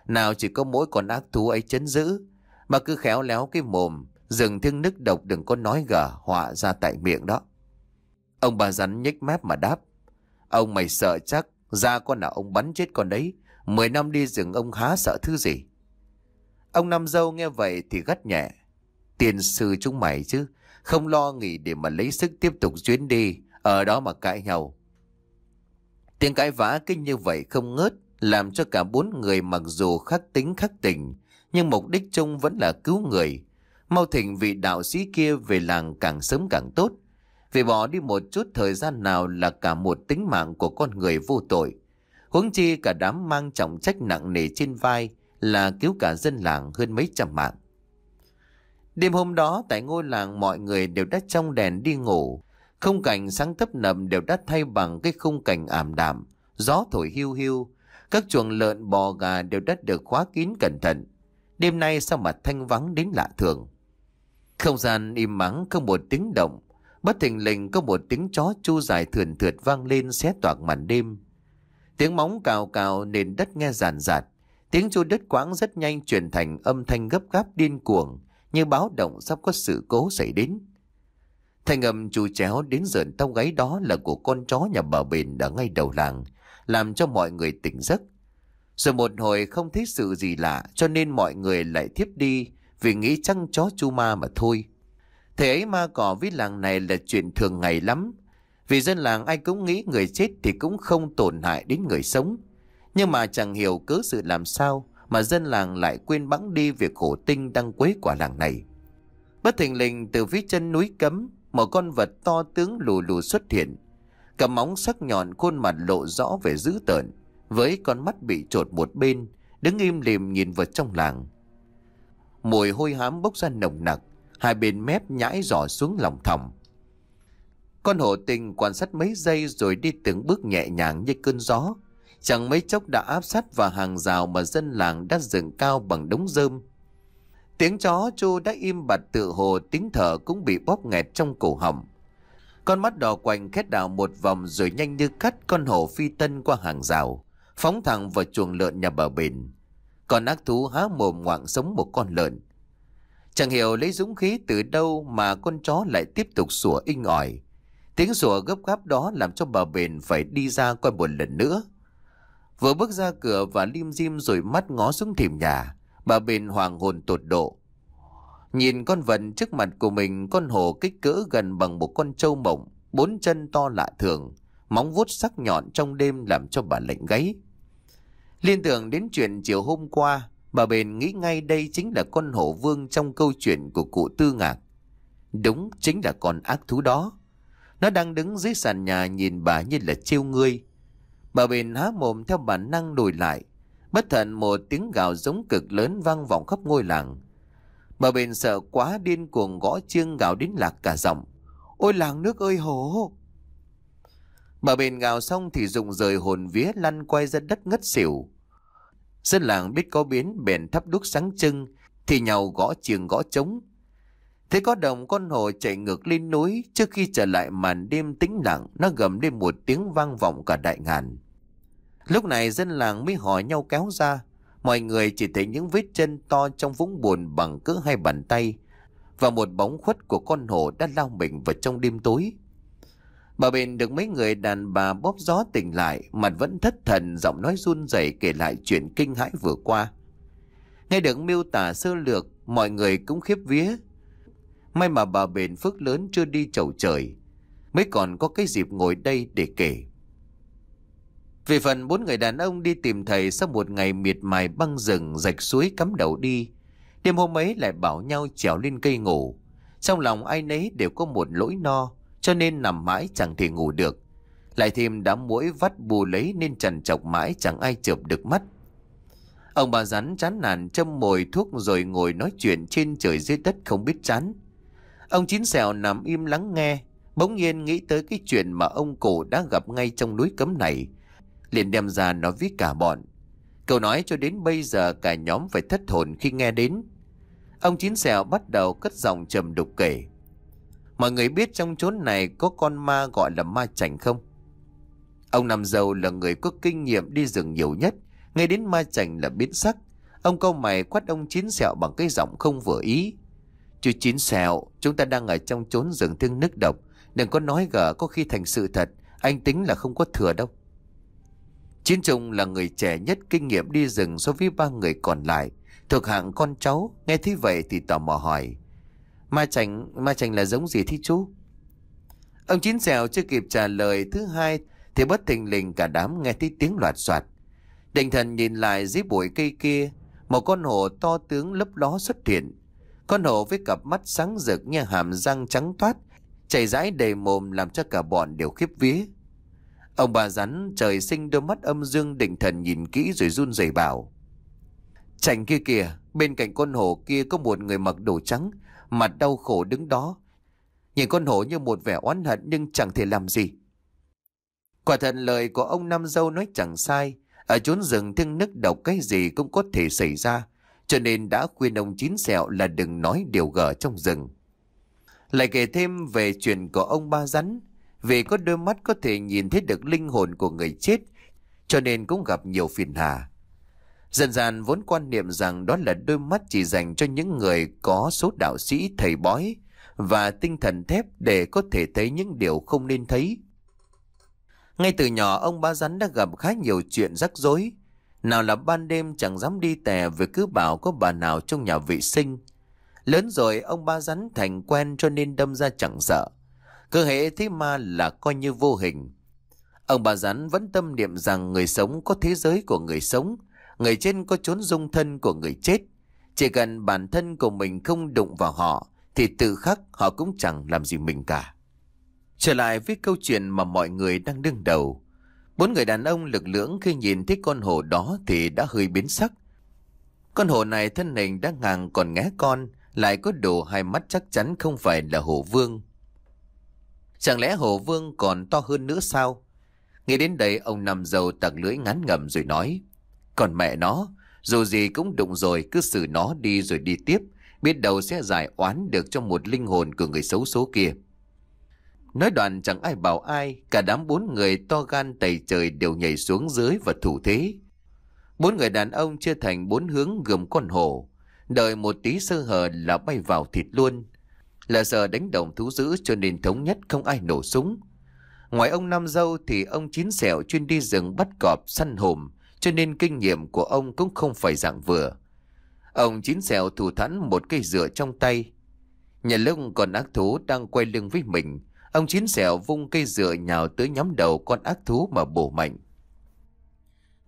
Nào chỉ có mỗi con ác thú ấy chấn giữ. Mà cứ khéo léo cái mồm. Rừng thương nước độc đừng có nói gở họa ra tại miệng đó. Ông bà rắn nhếch mép mà đáp. Ông mày sợ chắc. Ra con nào ông bắn chết con đấy. Mười năm đi rừng ông há sợ thứ gì. Ông Nam Dâu nghe vậy thì gắt nhẹ. Tiền sư chúng mày chứ. Không lo nghỉ để mà lấy sức tiếp tục chuyến đi ở đó mà cãi nhau. Tiếng cãi vã kinh như vậy không ngớt, làm cho cả bốn người mặc dù khác tính khác tình, nhưng mục đích chung vẫn là cứu người. Mau thỉnh vị đạo sĩ kia về làng càng sớm càng tốt, vì bỏ đi một chút thời gian nào là cả một tính mạng của con người vô tội. Huống chi cả đám mang trọng trách nặng nề trên vai là cứu cả dân làng hơn mấy trăm mạng. Đêm hôm đó tại ngôi làng mọi người đều đã trong đèn đi ngủ, không cảnh sáng thấp nầm đều đắt thay bằng cái khung cảnh ảm đạm, gió thổi hiu hiu. Các chuồng lợn bò gà đều đắt được khóa kín cẩn thận. Đêm nay sao mà thanh vắng đến lạ thường. Không gian im mắng không một tiếng động. Bất thình lình có một tiếng chó chu dài thườn thượt vang lên xé toạc màn đêm. Tiếng móng cào cào nền đất nghe giàn giạt. Tiếng chu đất quãng rất nhanh chuyển thành âm thanh gấp gáp điên cuồng như báo động sắp có sự cố xảy đến. Thanh âm chu chéo đến rợn tóc gáy đó là của con chó nhà bà Bền đã ngay đầu làng, làm cho mọi người tỉnh giấc. Rồi một hồi không thấy sự gì lạ cho nên mọi người lại thiếp đi vì nghĩ chăng chó chu ma mà thôi. Thế ấy ma cỏ với làng này là chuyện thường ngày lắm. Vì dân làng ai cũng nghĩ người chết thì cũng không tổn hại đến người sống. Nhưng mà chẳng hiểu cứ sự làm sao mà dân làng lại quên bẵng đi việc khổ tinh đang quấy quả làng này. Bất thình lình từ phía chân núi cấm một con vật to tướng lù lù xuất hiện. Cầm móng sắc nhọn khuôn mặt lộ rõ vẻ dữ tợn, với con mắt bị trột một bên, đứng im lìm nhìn vật trong làng. Mùi hôi hám bốc ra nồng nặc, hai bên mép nhãi giỏ xuống lòng thòng. Con hổ tình quan sát mấy giây rồi đi từng bước nhẹ nhàng như cơn gió. Chẳng mấy chốc đã áp sát vào hàng rào mà dân làng đã dựng cao bằng đống rơm. Tiếng chó chu đã im bặt tự hồ tiếng thở cũng bị bóp nghẹt trong cổ họng. Con mắt đỏ quanh khét đảo một vòng rồi nhanh như cắt con hổ phi tân qua hàng rào, phóng thẳng vào chuồng lợn nhà bà Bình. Con ác thú há mồm ngoạng sống một con lợn. Chẳng hiểu lấy dũng khí từ đâu mà con chó lại tiếp tục sủa inh ỏi. Tiếng sủa gấp gáp đó làm cho bà Bền phải đi ra coi một lần nữa. Vừa bước ra cửa và lim dim rồi mắt ngó xuống thềm nhà bà bền hoàng hồn tột độ. Nhìn con vật trước mặt của mình, con hổ kích cỡ gần bằng một con trâu mộng, bốn chân to lạ thường, móng vuốt sắc nhọn trong đêm làm cho bà lạnh gáy. Liên tưởng đến chuyện chiều hôm qua, bà bền nghĩ ngay đây chính là con hổ vương trong câu chuyện của cụ Tư Ngạc. Đúng chính là con ác thú đó. Nó đang đứng dưới sàn nhà nhìn bà như là chiêu ngươi. Bà bền há mồm theo bản năng đổi lại, Bất thần một tiếng gào giống cực lớn vang vọng khắp ngôi làng. Bà bền sợ quá điên cuồng gõ chiêng gào đến lạc cả giọng. Ôi làng nước ơi hổ Bà bền gào xong thì dùng rời hồn vía lăn quay ra đất ngất xỉu. Dân làng biết có biến bền thắp đúc sáng trưng thì nhau gõ chiêng gõ trống. Thế có đồng con hồ chạy ngược lên núi trước khi trở lại màn đêm tĩnh lặng nó gầm lên một tiếng vang vọng cả đại ngàn. Lúc này dân làng mới hỏi nhau kéo ra. Mọi người chỉ thấy những vết chân to trong vũng bùn bằng cỡ hai bàn tay. Và một bóng khuất của con hổ đã lao mình vào trong đêm tối. Bà bền được mấy người đàn bà bóp gió tỉnh lại, mặt vẫn thất thần, giọng nói run rẩy kể lại chuyện kinh hãi vừa qua. Nghe được miêu tả sơ lược, mọi người cũng khiếp vía. May mà bà bền phước lớn chưa đi chầu trời, mới còn có cái dịp ngồi đây để kể. Vì phần bốn người đàn ông đi tìm thầy sau một ngày miệt mài băng rừng rạch suối cắm đầu đi. Đêm hôm ấy lại bảo nhau trèo lên cây ngủ. Trong lòng ai nấy đều có một lỗi no, cho nên nằm mãi chẳng thể ngủ được. Lại thêm đám mũi vắt bù lấy nên trần chọc mãi chẳng ai chợp được mắt. Ông bà rắn chán nản châm mồi thuốc rồi ngồi nói chuyện trên trời dưới đất không biết chán. Ông chín xèo nằm im lắng nghe, bỗng nhiên nghĩ tới cái chuyện mà ông cổ đã gặp ngay trong núi cấm này liền đem ra nói với cả bọn. Câu nói cho đến bây giờ cả nhóm phải thất hồn khi nghe đến. Ông Chín Sẹo bắt đầu cất giọng trầm đục kể. Mọi người biết trong chốn này có con ma gọi là ma chảnh không? Ông Nam Dâu là người có kinh nghiệm đi rừng nhiều nhất, nghe đến ma chảnh là biến sắc. Ông câu mày quát ông Chín Sẹo bằng cái giọng không vừa ý. Chú Chín Sẹo, chúng ta đang ở trong chốn rừng thương nước độc, đừng có nói gở có khi thành sự thật, anh tính là không có thừa đâu. Chiến Trung là người trẻ nhất kinh nghiệm đi rừng so với ba người còn lại, thuộc hạng con cháu, nghe thế vậy thì tò mò hỏi. Ma chành, ma chành là giống gì thí chú? Ông Chín Xèo chưa kịp trả lời thứ hai thì bất tình lình cả đám nghe thấy tiếng loạt soạt. Định thần nhìn lại dưới bụi cây kia, một con hổ to tướng lấp ló xuất hiện. Con hổ với cặp mắt sáng rực như hàm răng trắng toát, chảy rãi đầy mồm làm cho cả bọn đều khiếp vía. Ông bà rắn trời sinh đôi mắt âm dương định thần nhìn kỹ rồi run rẩy bảo. chành kia kìa, bên cạnh con hổ kia có một người mặc đồ trắng, mặt đau khổ đứng đó. Nhìn con hổ như một vẻ oán hận nhưng chẳng thể làm gì. Quả thật lời của ông Nam Dâu nói chẳng sai. Ở chốn rừng thương nước độc cái gì cũng có thể xảy ra. Cho nên đã khuyên ông Chín Sẹo là đừng nói điều gở trong rừng. Lại kể thêm về chuyện của ông Ba Rắn. Vì có đôi mắt có thể nhìn thấy được linh hồn của người chết, cho nên cũng gặp nhiều phiền hà. Dần dần vốn quan niệm rằng đó là đôi mắt chỉ dành cho những người có số đạo sĩ thầy bói và tinh thần thép để có thể thấy những điều không nên thấy. Ngay từ nhỏ ông ba rắn đã gặp khá nhiều chuyện rắc rối. Nào là ban đêm chẳng dám đi tè vì cứ bảo có bà nào trong nhà vệ sinh. Lớn rồi ông ba rắn thành quen cho nên đâm ra chẳng sợ. Cứ hệ thấy ma là coi như vô hình. Ông bà rắn vẫn tâm niệm rằng người sống có thế giới của người sống, người trên có chốn dung thân của người chết. Chỉ cần bản thân của mình không đụng vào họ, thì tự khắc họ cũng chẳng làm gì mình cả. Trở lại với câu chuyện mà mọi người đang đương đầu. Bốn người đàn ông lực lưỡng khi nhìn thấy con hổ đó thì đã hơi biến sắc. Con hổ này thân hình đã ngang còn ngé con, lại có đồ hai mắt chắc chắn không phải là hổ vương. Chẳng lẽ hồ vương còn to hơn nữa sao? Nghe đến đây ông nằm dầu tặc lưỡi ngắn ngầm rồi nói. Còn mẹ nó, dù gì cũng đụng rồi cứ xử nó đi rồi đi tiếp. Biết đâu sẽ giải oán được cho một linh hồn của người xấu số kia. Nói đoạn chẳng ai bảo ai, cả đám bốn người to gan tẩy trời đều nhảy xuống dưới và thủ thế. Bốn người đàn ông chia thành bốn hướng gồm con hổ, đợi một tí sơ hở là bay vào thịt luôn là giờ đánh đồng thú dữ cho nên thống nhất không ai nổ súng. Ngoài ông Nam Dâu thì ông Chín sẻo chuyên đi rừng bắt cọp săn hổm, cho nên kinh nghiệm của ông cũng không phải dạng vừa. Ông Chín sẻo thủ thắn một cây dựa trong tay. Nhà lúc còn ác thú đang quay lưng với mình, ông Chín sẻo vung cây dựa nhào tới nhóm đầu con ác thú mà bổ mạnh.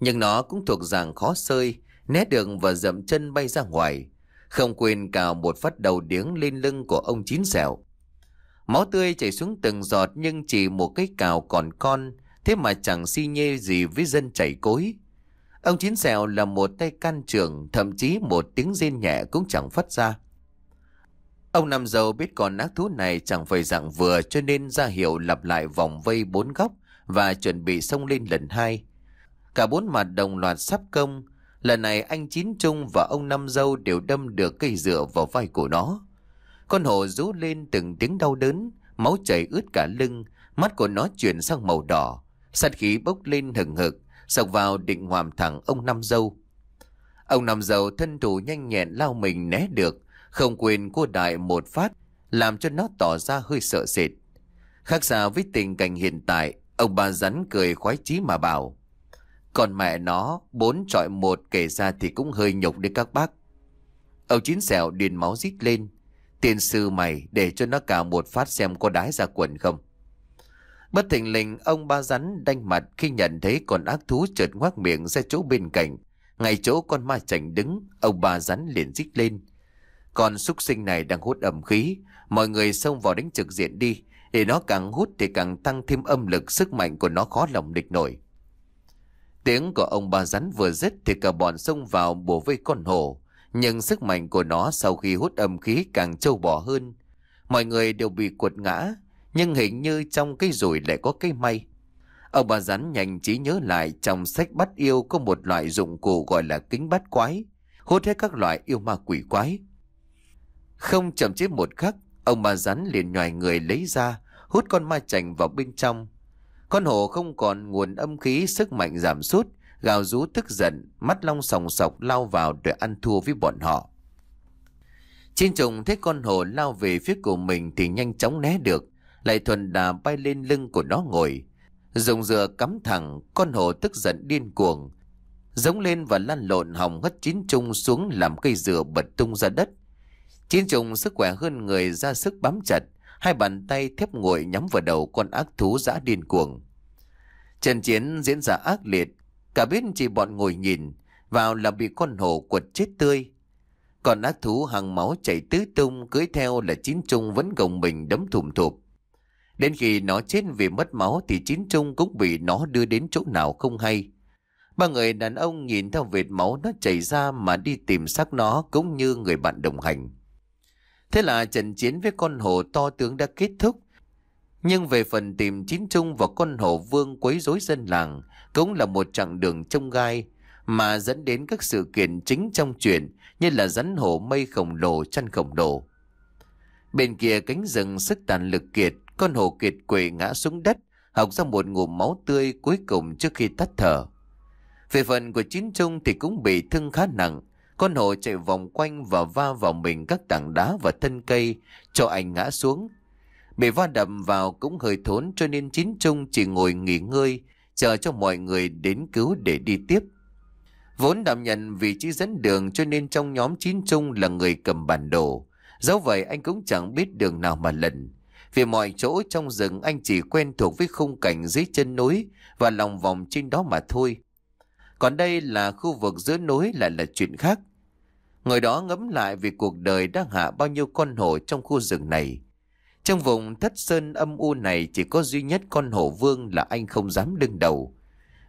Nhưng nó cũng thuộc dạng khó sơi, né đường và dậm chân bay ra ngoài. Không quên cào một phát đầu điếng lên lưng của ông chín dẻo. Máu tươi chảy xuống từng giọt nhưng chỉ một cái cào còn con, thế mà chẳng si nhê gì với dân chảy cối. Ông chín dẻo là một tay can trưởng, thậm chí một tiếng rên nhẹ cũng chẳng phát ra. Ông nằm Dâu biết con ác thú này chẳng phải dạng vừa cho nên ra hiệu lặp lại vòng vây bốn góc và chuẩn bị xông lên lần hai. Cả bốn mặt đồng loạt sắp công, Lần này anh Chín Trung và ông Năm Dâu đều đâm được cây dựa vào vai của nó. Con hổ rú lên từng tiếng đau đớn, máu chảy ướt cả lưng, mắt của nó chuyển sang màu đỏ. Sát khí bốc lên hừng hực, sọc vào định hoàm thẳng ông Năm Dâu. Ông Năm Dâu thân thủ nhanh nhẹn lao mình né được, không quên cua đại một phát, làm cho nó tỏ ra hơi sợ sệt. Khác xa với tình cảnh hiện tại, ông bà rắn cười khoái chí mà bảo. Còn mẹ nó, bốn trọi một kể ra thì cũng hơi nhục đấy các bác. Âu chín xẻo điền máu rít lên. Tiền sư mày để cho nó cả một phát xem có đái ra quần không. Bất thình lình ông ba rắn đanh mặt khi nhận thấy con ác thú chợt ngoác miệng ra chỗ bên cạnh. Ngay chỗ con ma chảnh đứng, ông ba rắn liền rít lên. Con súc sinh này đang hút ẩm khí, mọi người xông vào đánh trực diện đi, để nó càng hút thì càng tăng thêm âm lực sức mạnh của nó khó lòng địch nổi. Tiếng của ông bà rắn vừa dứt thì cả bọn xông vào bổ vây con hổ. Nhưng sức mạnh của nó sau khi hút âm khí càng trâu bò hơn. Mọi người đều bị cuột ngã, nhưng hình như trong cái rủi lại có cái may. Ông bà rắn nhanh trí nhớ lại trong sách bắt yêu có một loại dụng cụ gọi là kính bắt quái, hút hết các loại yêu ma quỷ quái. Không chậm chế một khắc, ông bà rắn liền nhòi người lấy ra, hút con ma chành vào bên trong. Con hổ không còn nguồn âm khí sức mạnh giảm sút, gào rú tức giận, mắt long sòng sọc lao vào để ăn thua với bọn họ. Chiên trùng thấy con hổ lao về phía của mình thì nhanh chóng né được, lại thuần đà bay lên lưng của nó ngồi. Dùng dừa cắm thẳng, con hổ tức giận điên cuồng, giống lên và lăn lộn hỏng hất chín trùng xuống làm cây dừa bật tung ra đất. Chín trùng sức khỏe hơn người ra sức bám chặt, hai bàn tay thép nguội nhắm vào đầu con ác thú dã điên cuồng. Trận chiến diễn ra ác liệt, cả biết chỉ bọn ngồi nhìn, vào là bị con hổ quật chết tươi. Còn ác thú hàng máu chảy tứ tung cưới theo là chín trung vẫn gồng mình đấm thùm thụp. Đến khi nó chết vì mất máu thì chín trung cũng bị nó đưa đến chỗ nào không hay. Ba người đàn ông nhìn theo vệt máu nó chảy ra mà đi tìm xác nó cũng như người bạn đồng hành. Thế là trận chiến với con hổ to tướng đã kết thúc. Nhưng về phần tìm chín trung và con hổ vương quấy rối dân làng cũng là một chặng đường trông gai mà dẫn đến các sự kiện chính trong chuyện như là rắn hổ mây khổng lồ chăn khổng lồ. Bên kia cánh rừng sức tàn lực kiệt, con hổ kiệt quệ ngã xuống đất, học ra một ngụm máu tươi cuối cùng trước khi tắt thở. Về phần của chín trung thì cũng bị thương khá nặng, con hổ chạy vòng quanh và va vào mình các tảng đá và thân cây cho anh ngã xuống. Bị va đập vào cũng hơi thốn cho nên chín trung chỉ ngồi nghỉ ngơi, chờ cho mọi người đến cứu để đi tiếp. Vốn đảm nhận vị trí dẫn đường cho nên trong nhóm chín trung là người cầm bản đồ. Dẫu vậy anh cũng chẳng biết đường nào mà lần. Vì mọi chỗ trong rừng anh chỉ quen thuộc với khung cảnh dưới chân núi và lòng vòng trên đó mà thôi. Còn đây là khu vực giữa núi lại là chuyện khác. Người đó ngẫm lại vì cuộc đời đã hạ bao nhiêu con hổ trong khu rừng này. Trong vùng thất sơn âm u này chỉ có duy nhất con hổ vương là anh không dám đương đầu.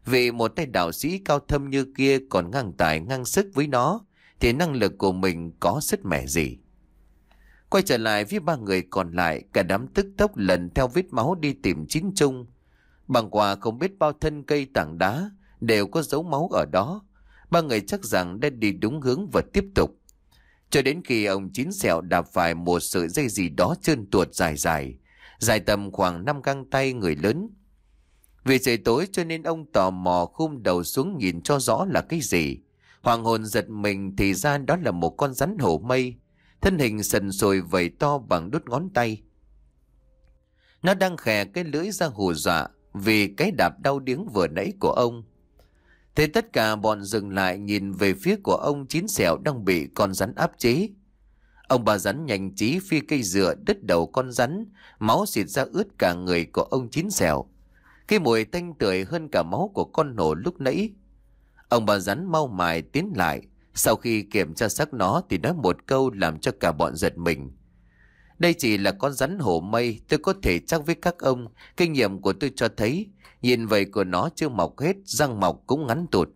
Vì một tay đạo sĩ cao thâm như kia còn ngang tài ngang sức với nó, thì năng lực của mình có sức mẻ gì. Quay trở lại với ba người còn lại, cả đám tức tốc lần theo vết máu đi tìm chính trung, Bằng quà không biết bao thân cây tảng đá, đều có dấu máu ở đó ba người chắc rằng đã đi đúng hướng và tiếp tục. Cho đến khi ông chín sẹo đạp phải một sợi dây gì đó trơn tuột dài dài, dài tầm khoảng 5 găng tay người lớn. Vì trời tối cho nên ông tò mò khung đầu xuống nhìn cho rõ là cái gì. Hoàng hồn giật mình thì ra đó là một con rắn hổ mây, thân hình sần sồi vầy to bằng đốt ngón tay. Nó đang khè cái lưỡi ra hù dọa vì cái đạp đau điếng vừa nãy của ông. Thế tất cả bọn dừng lại nhìn về phía của ông chín sẹo đang bị con rắn áp chế. Ông bà rắn nhanh trí phi cây dừa đứt đầu con rắn, máu xịt ra ướt cả người của ông chín sẹo. Cái mùi tanh tưởi hơn cả máu của con nổ lúc nãy. Ông bà rắn mau mài tiến lại, sau khi kiểm tra xác nó thì nói một câu làm cho cả bọn giật mình. Đây chỉ là con rắn hổ mây, tôi có thể chắc với các ông, kinh nghiệm của tôi cho thấy Nhìn vậy của nó chưa mọc hết, răng mọc cũng ngắn tụt.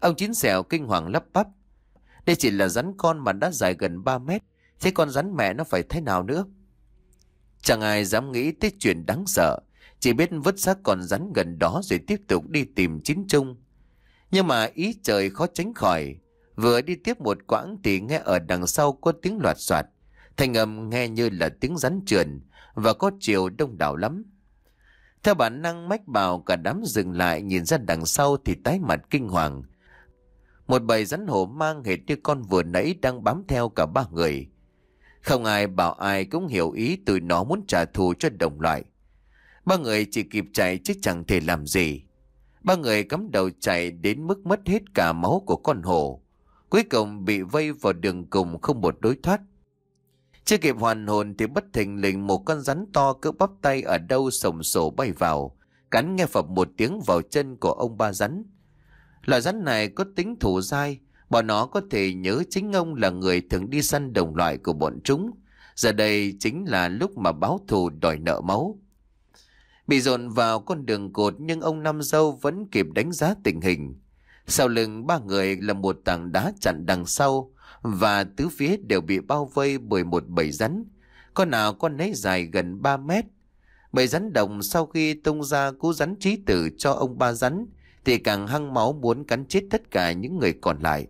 Ông chín sẹo kinh hoàng lắp bắp. Đây chỉ là rắn con mà đã dài gần 3 mét. Thế con rắn mẹ nó phải thế nào nữa? Chẳng ai dám nghĩ tới chuyện đáng sợ. Chỉ biết vứt xác con rắn gần đó rồi tiếp tục đi tìm chín trung. Nhưng mà ý trời khó tránh khỏi. Vừa đi tiếp một quãng thì nghe ở đằng sau có tiếng loạt soạt. Thanh âm nghe như là tiếng rắn trườn và có chiều đông đảo lắm. Theo bản năng mách bảo cả đám dừng lại nhìn ra đằng sau thì tái mặt kinh hoàng. Một bầy rắn hổ mang hệt như con vừa nãy đang bám theo cả ba người. Không ai bảo ai cũng hiểu ý tụi nó muốn trả thù cho đồng loại. Ba người chỉ kịp chạy chứ chẳng thể làm gì. Ba người cắm đầu chạy đến mức mất hết cả máu của con hổ. Cuối cùng bị vây vào đường cùng không một đối thoát. Chưa kịp hoàn hồn thì bất thình lình một con rắn to cứ bắp tay ở đâu sổng sổ bay vào, cắn nghe phập một tiếng vào chân của ông ba rắn. Loài rắn này có tính thủ dai, bọn nó có thể nhớ chính ông là người thường đi săn đồng loại của bọn chúng. Giờ đây chính là lúc mà báo thù đòi nợ máu. Bị dồn vào con đường cột nhưng ông Năm Dâu vẫn kịp đánh giá tình hình. Sau lưng ba người là một tảng đá chặn đằng sau, và tứ phía đều bị bao vây bởi một bầy rắn. Con nào con nấy dài gần 3 mét. Bầy rắn đồng sau khi tung ra cú rắn trí tử cho ông ba rắn thì càng hăng máu muốn cắn chết tất cả những người còn lại.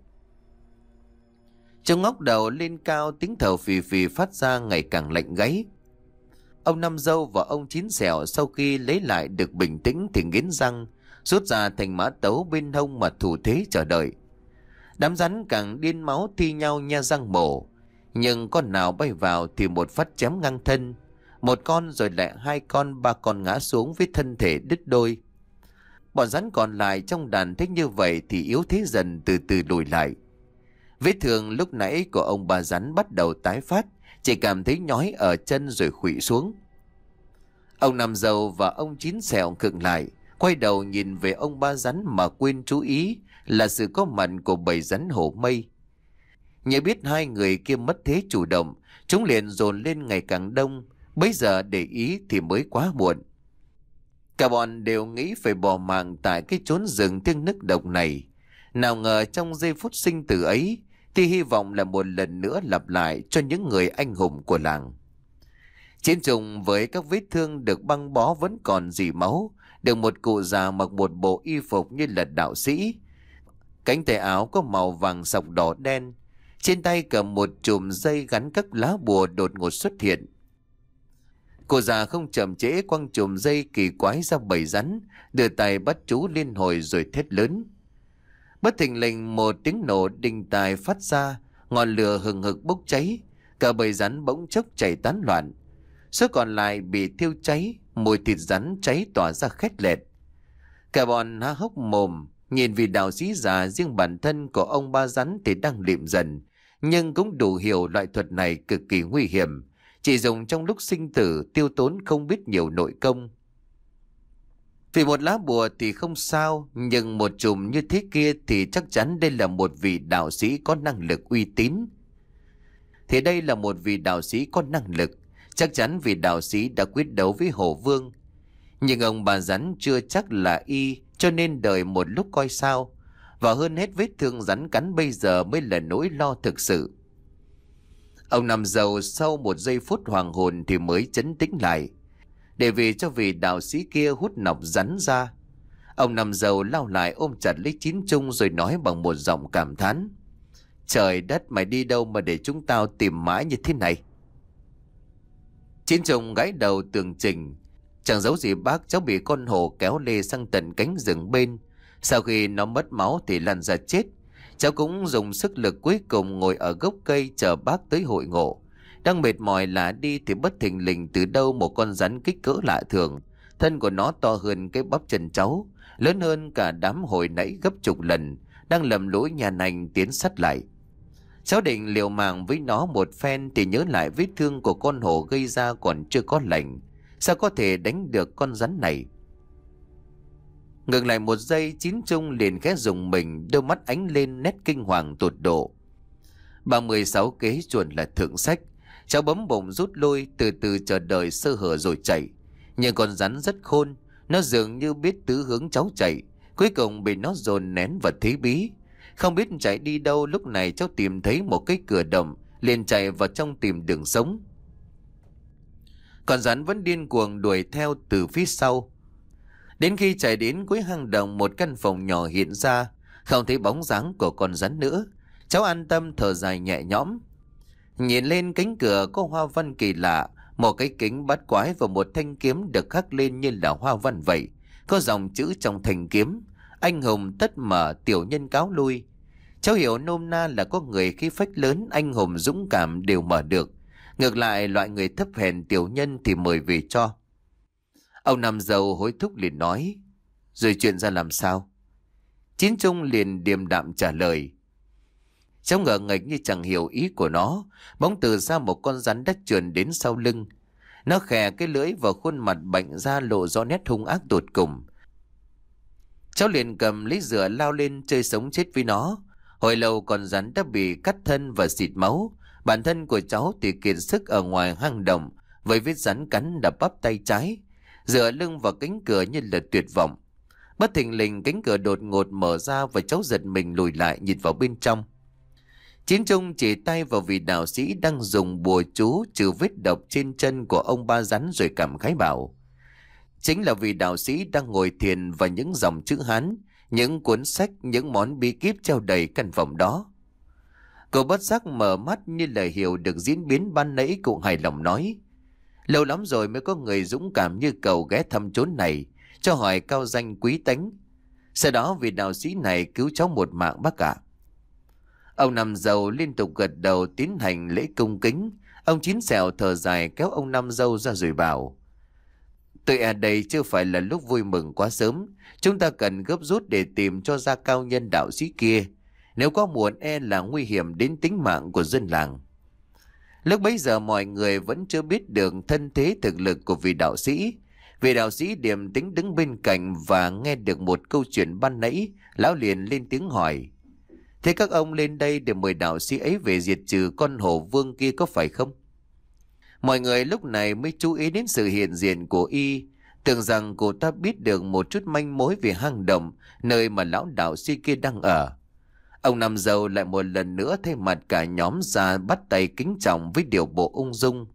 Trong ngóc đầu lên cao tiếng thở phì phì phát ra ngày càng lạnh gáy. Ông Năm Dâu và ông Chín Sẻo sau khi lấy lại được bình tĩnh thì nghiến răng, rút ra thành mã tấu bên hông mà thủ thế chờ đợi. Đám rắn càng điên máu thi nhau nha răng mổ. Nhưng con nào bay vào thì một phát chém ngang thân. Một con rồi lại hai con ba con ngã xuống với thân thể đứt đôi. Bọn rắn còn lại trong đàn thích như vậy thì yếu thế dần từ từ lùi lại. Vết thương lúc nãy của ông bà rắn bắt đầu tái phát, chỉ cảm thấy nhói ở chân rồi khụy xuống. Ông nằm Dâu và ông Chín Sẹo cực lại, quay đầu nhìn về ông ba rắn mà quên chú ý là sự có mặt của bầy rắn hổ mây. Nhớ biết hai người kia mất thế chủ động, chúng liền dồn lên ngày càng đông, bây giờ để ý thì mới quá muộn. Cả bọn đều nghĩ phải bỏ mạng tại cái chốn rừng thiêng nước độc này. Nào ngờ trong giây phút sinh tử ấy, thì hy vọng là một lần nữa lặp lại cho những người anh hùng của làng. Chiến trùng với các vết thương được băng bó vẫn còn dì máu, được một cụ già mặc một bộ y phục như là đạo sĩ, Cánh tay áo có màu vàng sọc đỏ đen. Trên tay cầm một chùm dây gắn các lá bùa đột ngột xuất hiện. Cô già không chậm trễ quăng chùm dây kỳ quái ra bầy rắn, đưa tay bắt chú liên hồi rồi thét lớn. Bất thình lình một tiếng nổ đình tài phát ra, ngọn lửa hừng hực bốc cháy, cả bầy rắn bỗng chốc chảy tán loạn. Số còn lại bị thiêu cháy, mùi thịt rắn cháy tỏa ra khét lẹt. Cả bọn há hốc mồm, Nhìn vì đạo sĩ già riêng bản thân của ông ba rắn thì đang liệm dần, nhưng cũng đủ hiểu loại thuật này cực kỳ nguy hiểm, chỉ dùng trong lúc sinh tử tiêu tốn không biết nhiều nội công. Vì một lá bùa thì không sao, nhưng một chùm như thế kia thì chắc chắn đây là một vị đạo sĩ có năng lực uy tín. Thì đây là một vị đạo sĩ có năng lực, chắc chắn vị đạo sĩ đã quyết đấu với hồ Vương, nhưng ông bà rắn chưa chắc là y Cho nên đợi một lúc coi sao Và hơn hết vết thương rắn cắn bây giờ Mới là nỗi lo thực sự Ông nằm dầu sau một giây phút hoàng hồn Thì mới chấn tĩnh lại Để về cho vị đạo sĩ kia hút nọc rắn ra Ông nằm dầu lao lại ôm chặt lấy chín chung Rồi nói bằng một giọng cảm thán Trời đất mày đi đâu mà để chúng tao tìm mãi như thế này Chín trùng gãi đầu tường trình Chẳng giấu gì bác cháu bị con hổ kéo lê sang tận cánh rừng bên Sau khi nó mất máu thì lăn ra chết Cháu cũng dùng sức lực cuối cùng ngồi ở gốc cây chờ bác tới hội ngộ Đang mệt mỏi lả đi thì bất thình lình từ đâu một con rắn kích cỡ lạ thường Thân của nó to hơn cái bắp chân cháu Lớn hơn cả đám hồi nãy gấp chục lần Đang lầm lũi nhà nành tiến sắt lại Cháu định liều mạng với nó một phen thì nhớ lại vết thương của con hổ gây ra còn chưa có lành. Sao có thể đánh được con rắn này Ngừng lại một giây Chín Trung liền khẽ dùng mình Đôi mắt ánh lên nét kinh hoàng tột độ 36 kế chuồn là thượng sách Cháu bấm bụng rút lui Từ từ chờ đợi sơ hở rồi chạy Nhưng con rắn rất khôn Nó dường như biết tứ hướng cháu chạy Cuối cùng bị nó dồn nén và thế bí Không biết chạy đi đâu lúc này cháu tìm thấy một cái cửa đồng Liền chạy vào trong tìm đường sống còn rắn vẫn điên cuồng đuổi theo từ phía sau Đến khi chạy đến cuối hang động Một căn phòng nhỏ hiện ra Không thấy bóng dáng của con rắn nữa Cháu an tâm thở dài nhẹ nhõm Nhìn lên cánh cửa có hoa văn kỳ lạ Một cái kính bắt quái và một thanh kiếm Được khắc lên như là hoa văn vậy Có dòng chữ trong thanh kiếm Anh hùng tất mở tiểu nhân cáo lui Cháu hiểu nôm na là có người khi phách lớn anh hùng dũng cảm đều mở được Ngược lại loại người thấp hèn tiểu nhân thì mời về cho. Ông Nam Dầu hối thúc liền nói. Rồi chuyện ra làm sao? Chín Trung liền điềm đạm trả lời. Cháu ngờ nghịch như chẳng hiểu ý của nó. Bóng từ ra một con rắn đất trườn đến sau lưng. Nó khè cái lưỡi vào khuôn mặt bệnh ra lộ rõ nét hung ác tột cùng. Cháu liền cầm lấy rửa lao lên chơi sống chết với nó. Hồi lâu còn rắn đã bị cắt thân và xịt máu. Bản thân của cháu thì kiệt sức ở ngoài hang động với vết rắn cắn đập bắp tay trái, dựa lưng vào cánh cửa như là tuyệt vọng. Bất thình lình cánh cửa đột ngột mở ra và cháu giật mình lùi lại nhìn vào bên trong. Chiến Trung chỉ tay vào vị đạo sĩ đang dùng bùa chú trừ vết độc trên chân của ông ba rắn rồi cảm khái bảo. Chính là vị đạo sĩ đang ngồi thiền và những dòng chữ hán, những cuốn sách, những món bí kíp treo đầy căn phòng đó. Cậu bất giác mở mắt như lời hiểu được diễn biến ban nãy cụ hài lòng nói. Lâu lắm rồi mới có người dũng cảm như cầu ghé thăm chốn này, cho hỏi cao danh quý tánh. Sau đó vị đạo sĩ này cứu cháu một mạng bác ạ. Ông Năm Dâu liên tục gật đầu tiến hành lễ cung kính. Ông Chín Sẹo thở dài kéo ông Năm Dâu ra rồi bảo. Tôi ở e đây chưa phải là lúc vui mừng quá sớm. Chúng ta cần gấp rút để tìm cho ra cao nhân đạo sĩ kia. Nếu có muộn e là nguy hiểm đến tính mạng của dân làng. Lúc bấy giờ mọi người vẫn chưa biết được thân thế thực lực của vị đạo sĩ. Vị đạo sĩ điềm tính đứng bên cạnh và nghe được một câu chuyện ban nãy, lão liền lên tiếng hỏi. Thế các ông lên đây để mời đạo sĩ ấy về diệt trừ con hổ vương kia có phải không? Mọi người lúc này mới chú ý đến sự hiện diện của y, tưởng rằng cô ta biết được một chút manh mối về hang động, nơi mà lão đạo sĩ kia đang ở. Ông Nam Dâu lại một lần nữa thay mặt cả nhóm ra bắt tay kính trọng với điều bộ ung dung.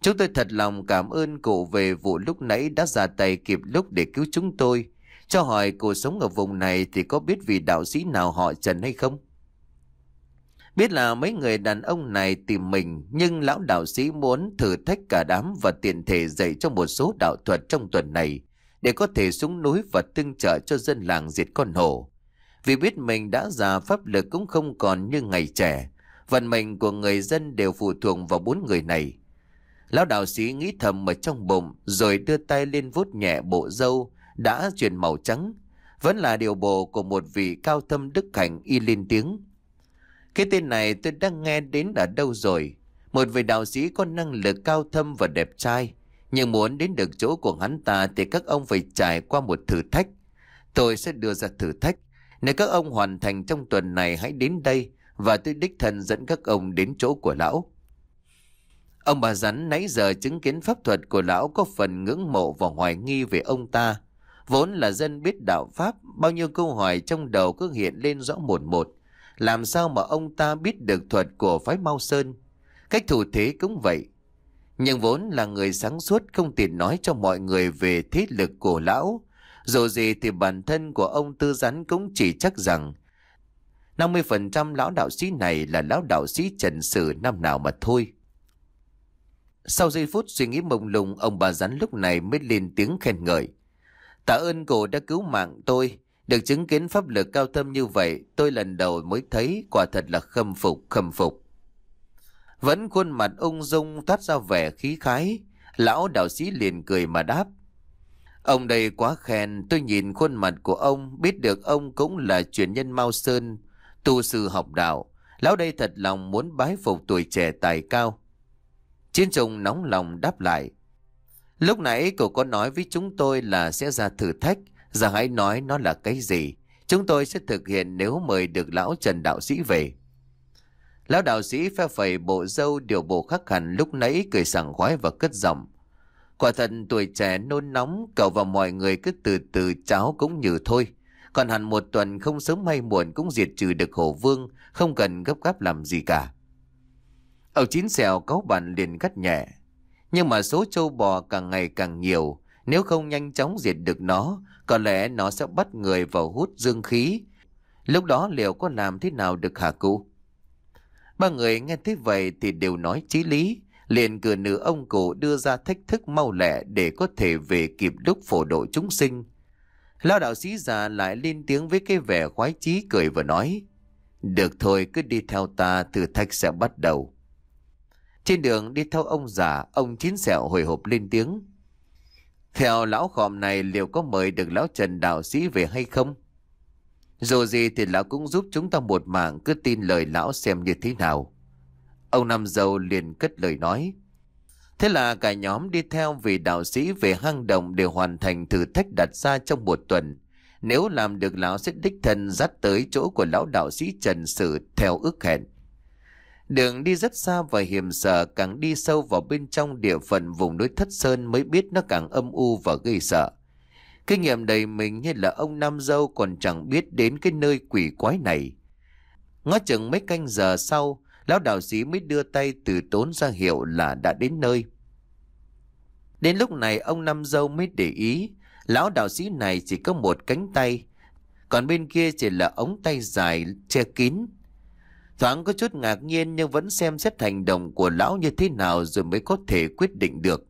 Chúng tôi thật lòng cảm ơn cụ về vụ lúc nãy đã ra tay kịp lúc để cứu chúng tôi. Cho hỏi cô sống ở vùng này thì có biết vị đạo sĩ nào họ Trần hay không? Biết là mấy người đàn ông này tìm mình nhưng lão đạo sĩ muốn thử thách cả đám và tiện thể dạy cho một số đạo thuật trong tuần này để có thể xuống núi và tương trợ cho dân làng diệt con hổ. Vì biết mình đã già pháp lực cũng không còn như ngày trẻ. Vận mệnh của người dân đều phụ thuộc vào bốn người này. Lão đạo sĩ nghĩ thầm ở trong bụng rồi đưa tay lên vuốt nhẹ bộ dâu đã chuyển màu trắng. Vẫn là điều bộ của một vị cao thâm đức hạnh y lên tiếng. Cái tên này tôi đã nghe đến ở đâu rồi. Một vị đạo sĩ có năng lực cao thâm và đẹp trai. Nhưng muốn đến được chỗ của hắn ta thì các ông phải trải qua một thử thách. Tôi sẽ đưa ra thử thách. Nếu các ông hoàn thành trong tuần này hãy đến đây và tôi đích thân dẫn các ông đến chỗ của lão. Ông bà rắn nãy giờ chứng kiến pháp thuật của lão có phần ngưỡng mộ và hoài nghi về ông ta. Vốn là dân biết đạo Pháp, bao nhiêu câu hỏi trong đầu cứ hiện lên rõ một một. Làm sao mà ông ta biết được thuật của phái mau Sơn? Cách thủ thế cũng vậy. Nhưng vốn là người sáng suốt không tiện nói cho mọi người về thế lực của lão, dù gì thì bản thân của ông Tư Rắn cũng chỉ chắc rằng 50% lão đạo sĩ này là lão đạo sĩ trần sử năm nào mà thôi. Sau giây phút suy nghĩ mông lung, ông bà rắn lúc này mới lên tiếng khen ngợi. Tạ ơn cổ đã cứu mạng tôi, được chứng kiến pháp lực cao thâm như vậy, tôi lần đầu mới thấy quả thật là khâm phục, khâm phục. Vẫn khuôn mặt ung dung thoát ra vẻ khí khái, lão đạo sĩ liền cười mà đáp. Ông đây quá khen, tôi nhìn khuôn mặt của ông, biết được ông cũng là truyền nhân Mao Sơn, tu sư học đạo. Lão đây thật lòng muốn bái phục tuổi trẻ tài cao. Chiến trùng nóng lòng đáp lại. Lúc nãy cậu có nói với chúng tôi là sẽ ra thử thách, giờ hãy nói nó là cái gì. Chúng tôi sẽ thực hiện nếu mời được lão Trần Đạo Sĩ về. Lão đạo sĩ phe phẩy bộ dâu điều bộ khắc hẳn lúc nãy cười sảng khoái và cất giọng. Quả thật tuổi trẻ nôn nóng, cậu và mọi người cứ từ từ cháu cũng như thôi. Còn hẳn một tuần không sớm hay muộn cũng diệt trừ được hổ vương, không cần gấp gáp làm gì cả. Ở chín xèo cáu bàn liền gắt nhẹ. Nhưng mà số châu bò càng ngày càng nhiều, nếu không nhanh chóng diệt được nó, có lẽ nó sẽ bắt người vào hút dương khí. Lúc đó liệu có làm thế nào được hả cụ? Ba người nghe thế vậy thì đều nói chí lý, liền cửa nữ ông cụ đưa ra thách thức mau lẹ để có thể về kịp lúc phổ độ chúng sinh. Lão đạo sĩ già lại lên tiếng với cái vẻ khoái chí cười và nói, Được thôi cứ đi theo ta thử thách sẽ bắt đầu. Trên đường đi theo ông già, ông chín sẹo hồi hộp lên tiếng. Theo lão khòm này liệu có mời được lão Trần đạo sĩ về hay không? Dù gì thì lão cũng giúp chúng ta một mạng cứ tin lời lão xem như thế nào. Ông Nam Dâu liền cất lời nói. Thế là cả nhóm đi theo vị đạo sĩ về hang động để hoàn thành thử thách đặt ra trong một tuần. Nếu làm được lão sẽ đích thân dắt tới chỗ của lão đạo sĩ Trần Sử theo ước hẹn. Đường đi rất xa và hiểm sợ càng đi sâu vào bên trong địa phận vùng núi Thất Sơn mới biết nó càng âm u và gây sợ. Kinh nghiệm đầy mình như là ông Nam Dâu còn chẳng biết đến cái nơi quỷ quái này. Ngó chừng mấy canh giờ sau, Lão đạo sĩ mới đưa tay từ tốn ra hiệu là đã đến nơi. Đến lúc này ông Năm Dâu mới để ý, lão đạo sĩ này chỉ có một cánh tay, còn bên kia chỉ là ống tay dài che kín. Thoáng có chút ngạc nhiên nhưng vẫn xem xét hành động của lão như thế nào rồi mới có thể quyết định được.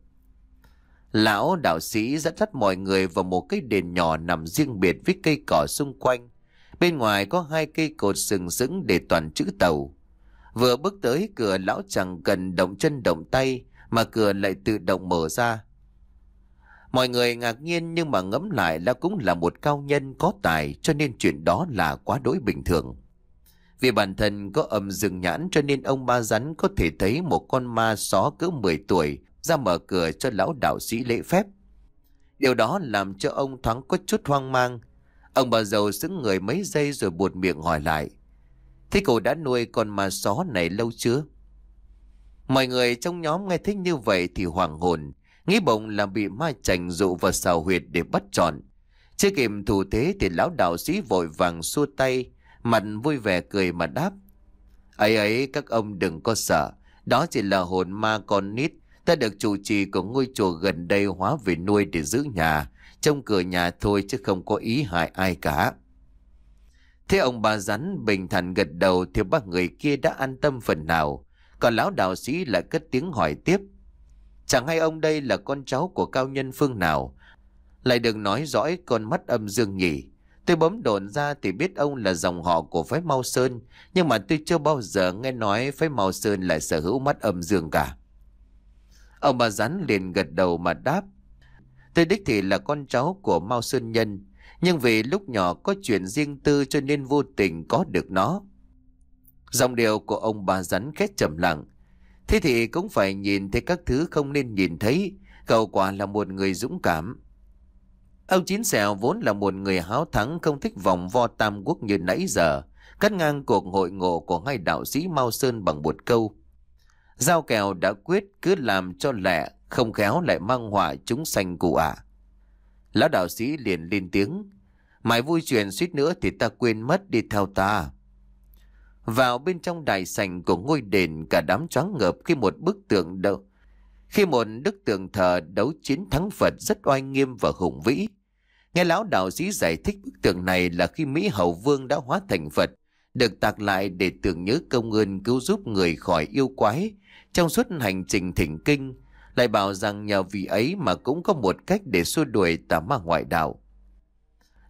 Lão đạo sĩ dẫn dắt mọi người vào một cái đền nhỏ nằm riêng biệt với cây cỏ xung quanh. Bên ngoài có hai cây cột sừng sững để toàn chữ tàu. Vừa bước tới cửa lão chẳng cần động chân động tay mà cửa lại tự động mở ra. Mọi người ngạc nhiên nhưng mà ngẫm lại là cũng là một cao nhân có tài cho nên chuyện đó là quá đối bình thường. Vì bản thân có âm dừng nhãn cho nên ông ba rắn có thể thấy một con ma só cỡ 10 tuổi ra mở cửa cho lão đạo sĩ lễ phép. Điều đó làm cho ông thoáng có chút hoang mang. Ông bà giàu xứng người mấy giây rồi buột miệng hỏi lại. Thế cậu đã nuôi con ma só này lâu chưa? Mọi người trong nhóm nghe thích như vậy thì hoảng hồn, nghĩ bụng là bị ma chành dụ vào xào huyệt để bắt trọn. Chưa kịp thủ thế thì lão đạo sĩ vội vàng xua tay, mặt vui vẻ cười mà đáp. Ấy ấy các ông đừng có sợ, đó chỉ là hồn ma con nít, ta được chủ trì của ngôi chùa gần đây hóa về nuôi để giữ nhà, trong cửa nhà thôi chứ không có ý hại ai cả. Thế ông bà rắn bình thản gật đầu thì bác người kia đã an tâm phần nào. Còn lão đạo sĩ lại cất tiếng hỏi tiếp. Chẳng hay ông đây là con cháu của cao nhân phương nào. Lại đừng nói dõi con mắt âm dương nhỉ. Tôi bấm đồn ra thì biết ông là dòng họ của phái Mao Sơn, nhưng mà tôi chưa bao giờ nghe nói phái Mao Sơn lại sở hữu mắt âm dương cả. Ông bà rắn liền gật đầu mà đáp. Tôi đích thì là con cháu của Mao Sơn Nhân, nhưng vì lúc nhỏ có chuyện riêng tư cho nên vô tình có được nó. Dòng điều của ông bà rắn khét trầm lặng. Thế thì cũng phải nhìn thấy các thứ không nên nhìn thấy. Cậu quả là một người dũng cảm. Ông Chín Sẹo vốn là một người háo thắng không thích vòng vo tam quốc như nãy giờ. Cắt ngang cuộc hội ngộ của hai đạo sĩ Mao Sơn bằng một câu. Giao kèo đã quyết cứ làm cho lẹ, không khéo lại mang họa chúng sanh cụ ạ. À. Lão đạo sĩ liền lên tiếng. Mày vui chuyện suýt nữa thì ta quên mất đi theo ta. Vào bên trong đại sảnh của ngôi đền cả đám choáng ngợp khi một bức tượng đầu khi một đức tượng thờ đấu chiến thắng Phật rất oai nghiêm và hùng vĩ. Nghe lão đạo sĩ giải thích bức tượng này là khi Mỹ Hậu Vương đã hóa thành Phật, được tạc lại để tưởng nhớ công ơn cứu giúp người khỏi yêu quái trong suốt hành trình thỉnh kinh lại bảo rằng nhờ vị ấy mà cũng có một cách để xua đuổi tà ma ngoại đạo.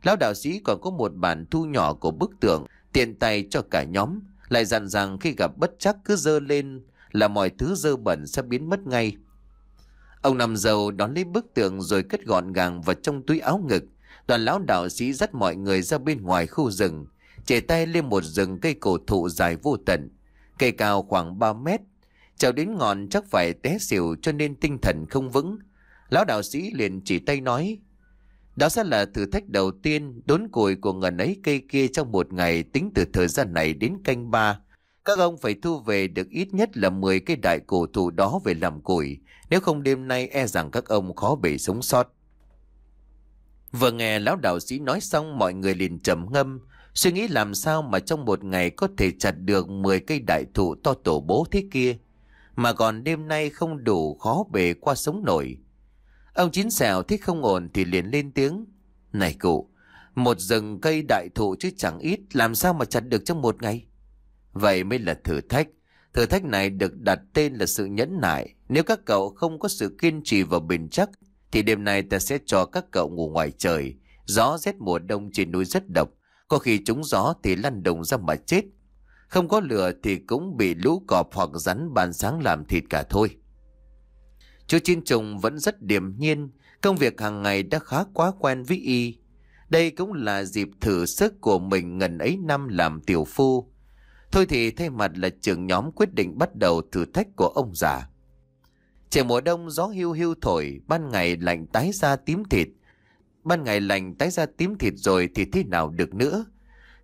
Lão đạo sĩ còn có một bản thu nhỏ của bức tượng, tiền tay cho cả nhóm, lại dặn rằng khi gặp bất chắc cứ dơ lên là mọi thứ dơ bẩn sẽ biến mất ngay. Ông nằm dầu đón lấy bức tượng rồi cất gọn gàng vào trong túi áo ngực. Đoàn lão đạo sĩ dắt mọi người ra bên ngoài khu rừng, chề tay lên một rừng cây cổ thụ dài vô tận. Cây cao khoảng 3 mét, chào đến ngọn chắc phải té xỉu cho nên tinh thần không vững. Lão đạo sĩ liền chỉ tay nói. Đó sẽ là thử thách đầu tiên đốn củi của ngần ấy cây kia trong một ngày tính từ thời gian này đến canh ba. Các ông phải thu về được ít nhất là 10 cây đại cổ thụ đó về làm củi. Nếu không đêm nay e rằng các ông khó bề sống sót. Vừa nghe lão đạo sĩ nói xong mọi người liền trầm ngâm, suy nghĩ làm sao mà trong một ngày có thể chặt được 10 cây đại thụ to tổ bố thế kia mà còn đêm nay không đủ khó bề qua sống nổi. Ông Chín Sẹo thích không ổn thì liền lên tiếng. Này cụ, một rừng cây đại thụ chứ chẳng ít làm sao mà chặt được trong một ngày. Vậy mới là thử thách. Thử thách này được đặt tên là sự nhẫn nại. Nếu các cậu không có sự kiên trì và bền chắc, thì đêm nay ta sẽ cho các cậu ngủ ngoài trời. Gió rét mùa đông trên núi rất độc. Có khi trúng gió thì lăn đồng ra mà chết. Không có lửa thì cũng bị lũ cọp hoặc rắn bàn sáng làm thịt cả thôi. Chú Chín Trùng vẫn rất điềm nhiên, công việc hàng ngày đã khá quá quen với y. Đây cũng là dịp thử sức của mình ngần ấy năm làm tiểu phu. Thôi thì thay mặt là trưởng nhóm quyết định bắt đầu thử thách của ông già. Trời mùa đông gió hưu hưu thổi, ban ngày lạnh tái ra tím thịt. Ban ngày lạnh tái ra tím thịt rồi thì thế nào được nữa?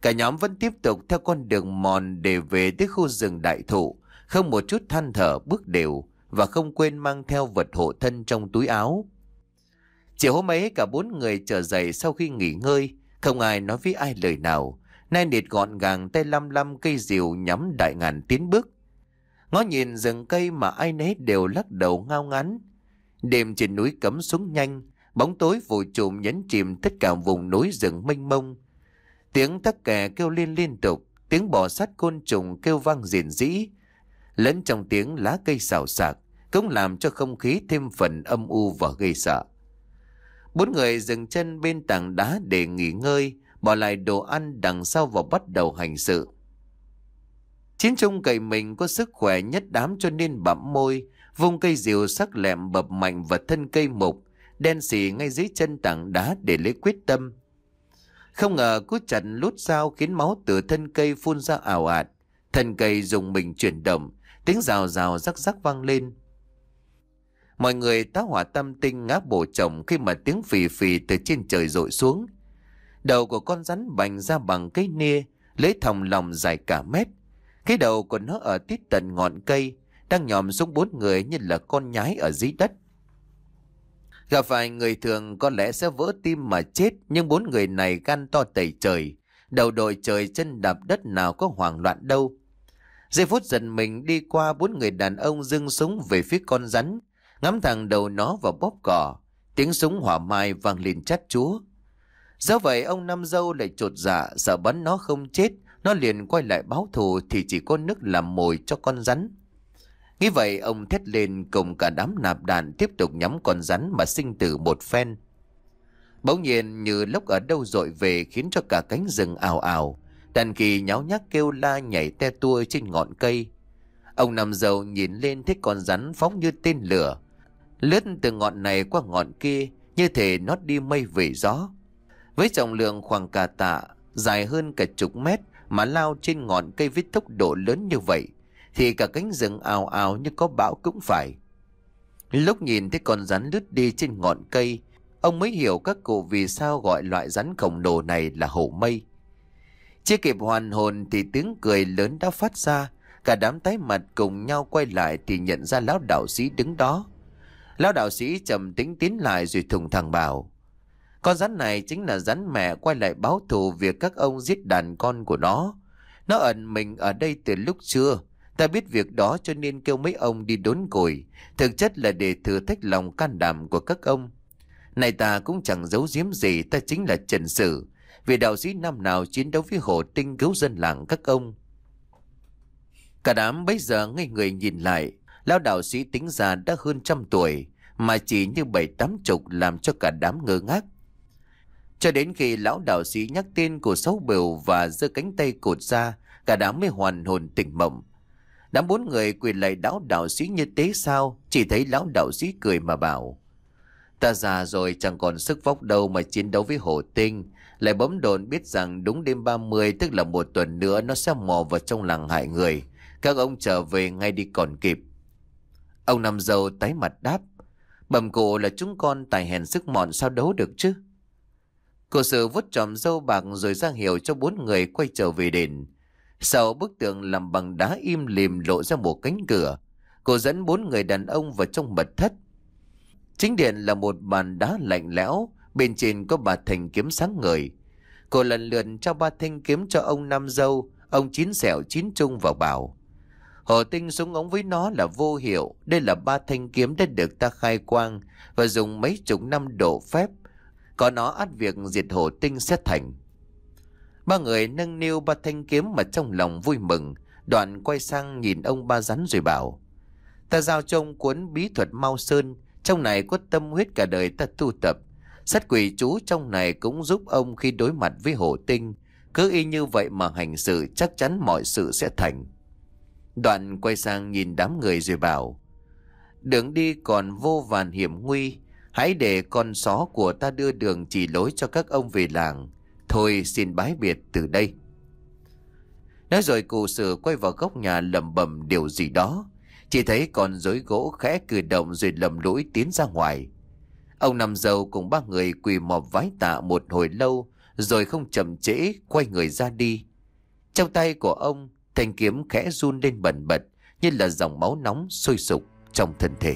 Cả nhóm vẫn tiếp tục theo con đường mòn để về tới khu rừng đại thụ, không một chút than thở bước đều và không quên mang theo vật hộ thân trong túi áo. Chiều hôm ấy cả bốn người trở dậy sau khi nghỉ ngơi, không ai nói với ai lời nào. Nay nịt gọn gàng tay lăm lăm cây rìu nhắm đại ngàn tiến bước. Ngó nhìn rừng cây mà ai nấy đều lắc đầu ngao ngán. Đêm trên núi cấm xuống nhanh, bóng tối vùi trùm nhấn chìm tất cả vùng núi rừng mênh mông. Tiếng tắc kè kêu liên liên tục, tiếng bò sát côn trùng kêu vang rền rĩ. Lẫn trong tiếng lá cây xào xạc, cũng làm cho không khí thêm phần âm u và gây sợ. Bốn người dừng chân bên tảng đá để nghỉ ngơi, bỏ lại đồ ăn đằng sau và bắt đầu hành sự. Chiến trung cậy mình có sức khỏe nhất đám cho nên bặm môi, vùng cây diều sắc lẹm bập mạnh và thân cây mục, đen xì ngay dưới chân tảng đá để lấy quyết tâm, không ngờ cú chặt lút dao khiến máu từ thân cây phun ra ảo ạt. Thân cây dùng mình chuyển động, tiếng rào rào rắc rắc vang lên. Mọi người tá hỏa tâm tinh ngáp bổ chồng khi mà tiếng phì phì từ trên trời rội xuống. Đầu của con rắn bành ra bằng cây nia, lấy thòng lòng dài cả mét. Cái đầu của nó ở tít tận ngọn cây, đang nhòm xuống bốn người như là con nhái ở dưới đất. Gặp phải người thường có lẽ sẽ vỡ tim mà chết, nhưng bốn người này gan to tẩy trời, đầu đội trời chân đạp đất nào có hoảng loạn đâu. Giây phút dần mình đi qua bốn người đàn ông dưng súng về phía con rắn, ngắm thẳng đầu nó và bóp cỏ, tiếng súng hỏa mai vang lên chát chúa. Do vậy ông Năm Dâu lại trột dạ sợ bắn nó không chết, nó liền quay lại báo thù thì chỉ có nước làm mồi cho con rắn. Nghĩ vậy ông thét lên cùng cả đám nạp đàn tiếp tục nhắm con rắn mà sinh tử một phen. Bỗng nhiên như lốc ở đâu dội về khiến cho cả cánh rừng ảo ảo. Đàn kỳ nháo nhác kêu la nhảy te tua trên ngọn cây. Ông nằm dầu nhìn lên thấy con rắn phóng như tên lửa. Lướt từ ngọn này qua ngọn kia như thể nó đi mây về gió. Với trọng lượng khoảng cả tạ dài hơn cả chục mét mà lao trên ngọn cây với tốc độ lớn như vậy thì cả cánh rừng ào ào như có bão cũng phải. Lúc nhìn thấy con rắn lướt đi trên ngọn cây, ông mới hiểu các cụ vì sao gọi loại rắn khổng lồ này là hổ mây. Chưa kịp hoàn hồn thì tiếng cười lớn đã phát ra, cả đám tái mặt cùng nhau quay lại thì nhận ra lão đạo sĩ đứng đó. Lão đạo sĩ trầm tính tiến lại rồi thùng thẳng bảo. Con rắn này chính là rắn mẹ quay lại báo thù việc các ông giết đàn con của nó. Nó ẩn mình ở đây từ lúc trưa, Ta biết việc đó cho nên kêu mấy ông đi đốn củi, thực chất là để thử thách lòng can đảm của các ông. Này ta cũng chẳng giấu giếm gì, ta chính là Trần Sử, vì đạo sĩ năm nào chiến đấu với hổ tinh cứu dân làng các ông. Cả đám bây giờ ngây người nhìn lại, lão đạo sĩ tính già đã hơn trăm tuổi, mà chỉ như bảy tám chục làm cho cả đám ngơ ngác. Cho đến khi lão đạo sĩ nhắc tên của sáu bều và giơ cánh tay cột ra, cả đám mới hoàn hồn tỉnh mộng. Đám bốn người quỳ lại lão đạo sĩ như thế sao Chỉ thấy lão đạo sĩ cười mà bảo Ta già rồi chẳng còn sức vóc đâu mà chiến đấu với hổ tinh Lại bấm đồn biết rằng đúng đêm ba mươi Tức là một tuần nữa nó sẽ mò vào trong làng hại người Các ông trở về ngay đi còn kịp Ông Năm Dâu tái mặt đáp bẩm cụ là chúng con tài hèn sức mọn sao đấu được chứ Cô sự vút chòm dâu bạc rồi ra hiệu cho bốn người quay trở về đền sau bức tường làm bằng đá im lìm lộ ra một cánh cửa. Cô dẫn bốn người đàn ông vào trong mật thất. Chính điện là một bàn đá lạnh lẽo, bên trên có bà thành kiếm sáng ngời. Cô lần lượt cho ba thanh kiếm cho ông Nam Dâu, ông Chín Sẻo, Chín Trung vào bảo. Hồ tinh súng ống với nó là vô hiệu, đây là ba thanh kiếm đã được ta khai quang và dùng mấy chục năm độ phép. Có nó át việc diệt hồ tinh sẽ thành. Ba người nâng niu ba thanh kiếm mà trong lòng vui mừng, đoạn quay sang nhìn ông ba rắn rồi bảo. Ta giao cho cuốn bí thuật mau sơn, trong này có tâm huyết cả đời ta tu tập. Sát quỷ chú trong này cũng giúp ông khi đối mặt với hổ tinh, cứ y như vậy mà hành sự chắc chắn mọi sự sẽ thành. Đoạn quay sang nhìn đám người rồi bảo, đường đi còn vô vàn hiểm nguy, hãy để con só của ta đưa đường chỉ lối cho các ông về làng. Thôi xin bái biệt từ đây. Nói rồi cụ sử quay vào góc nhà lầm bầm điều gì đó. Chỉ thấy con dối gỗ khẽ cử động rồi lầm lũi tiến ra ngoài. Ông nằm dầu cùng ba người quỳ mọp vái tạ một hồi lâu rồi không chậm trễ quay người ra đi. Trong tay của ông, thanh kiếm khẽ run lên bần bật như là dòng máu nóng sôi sục trong thân thể.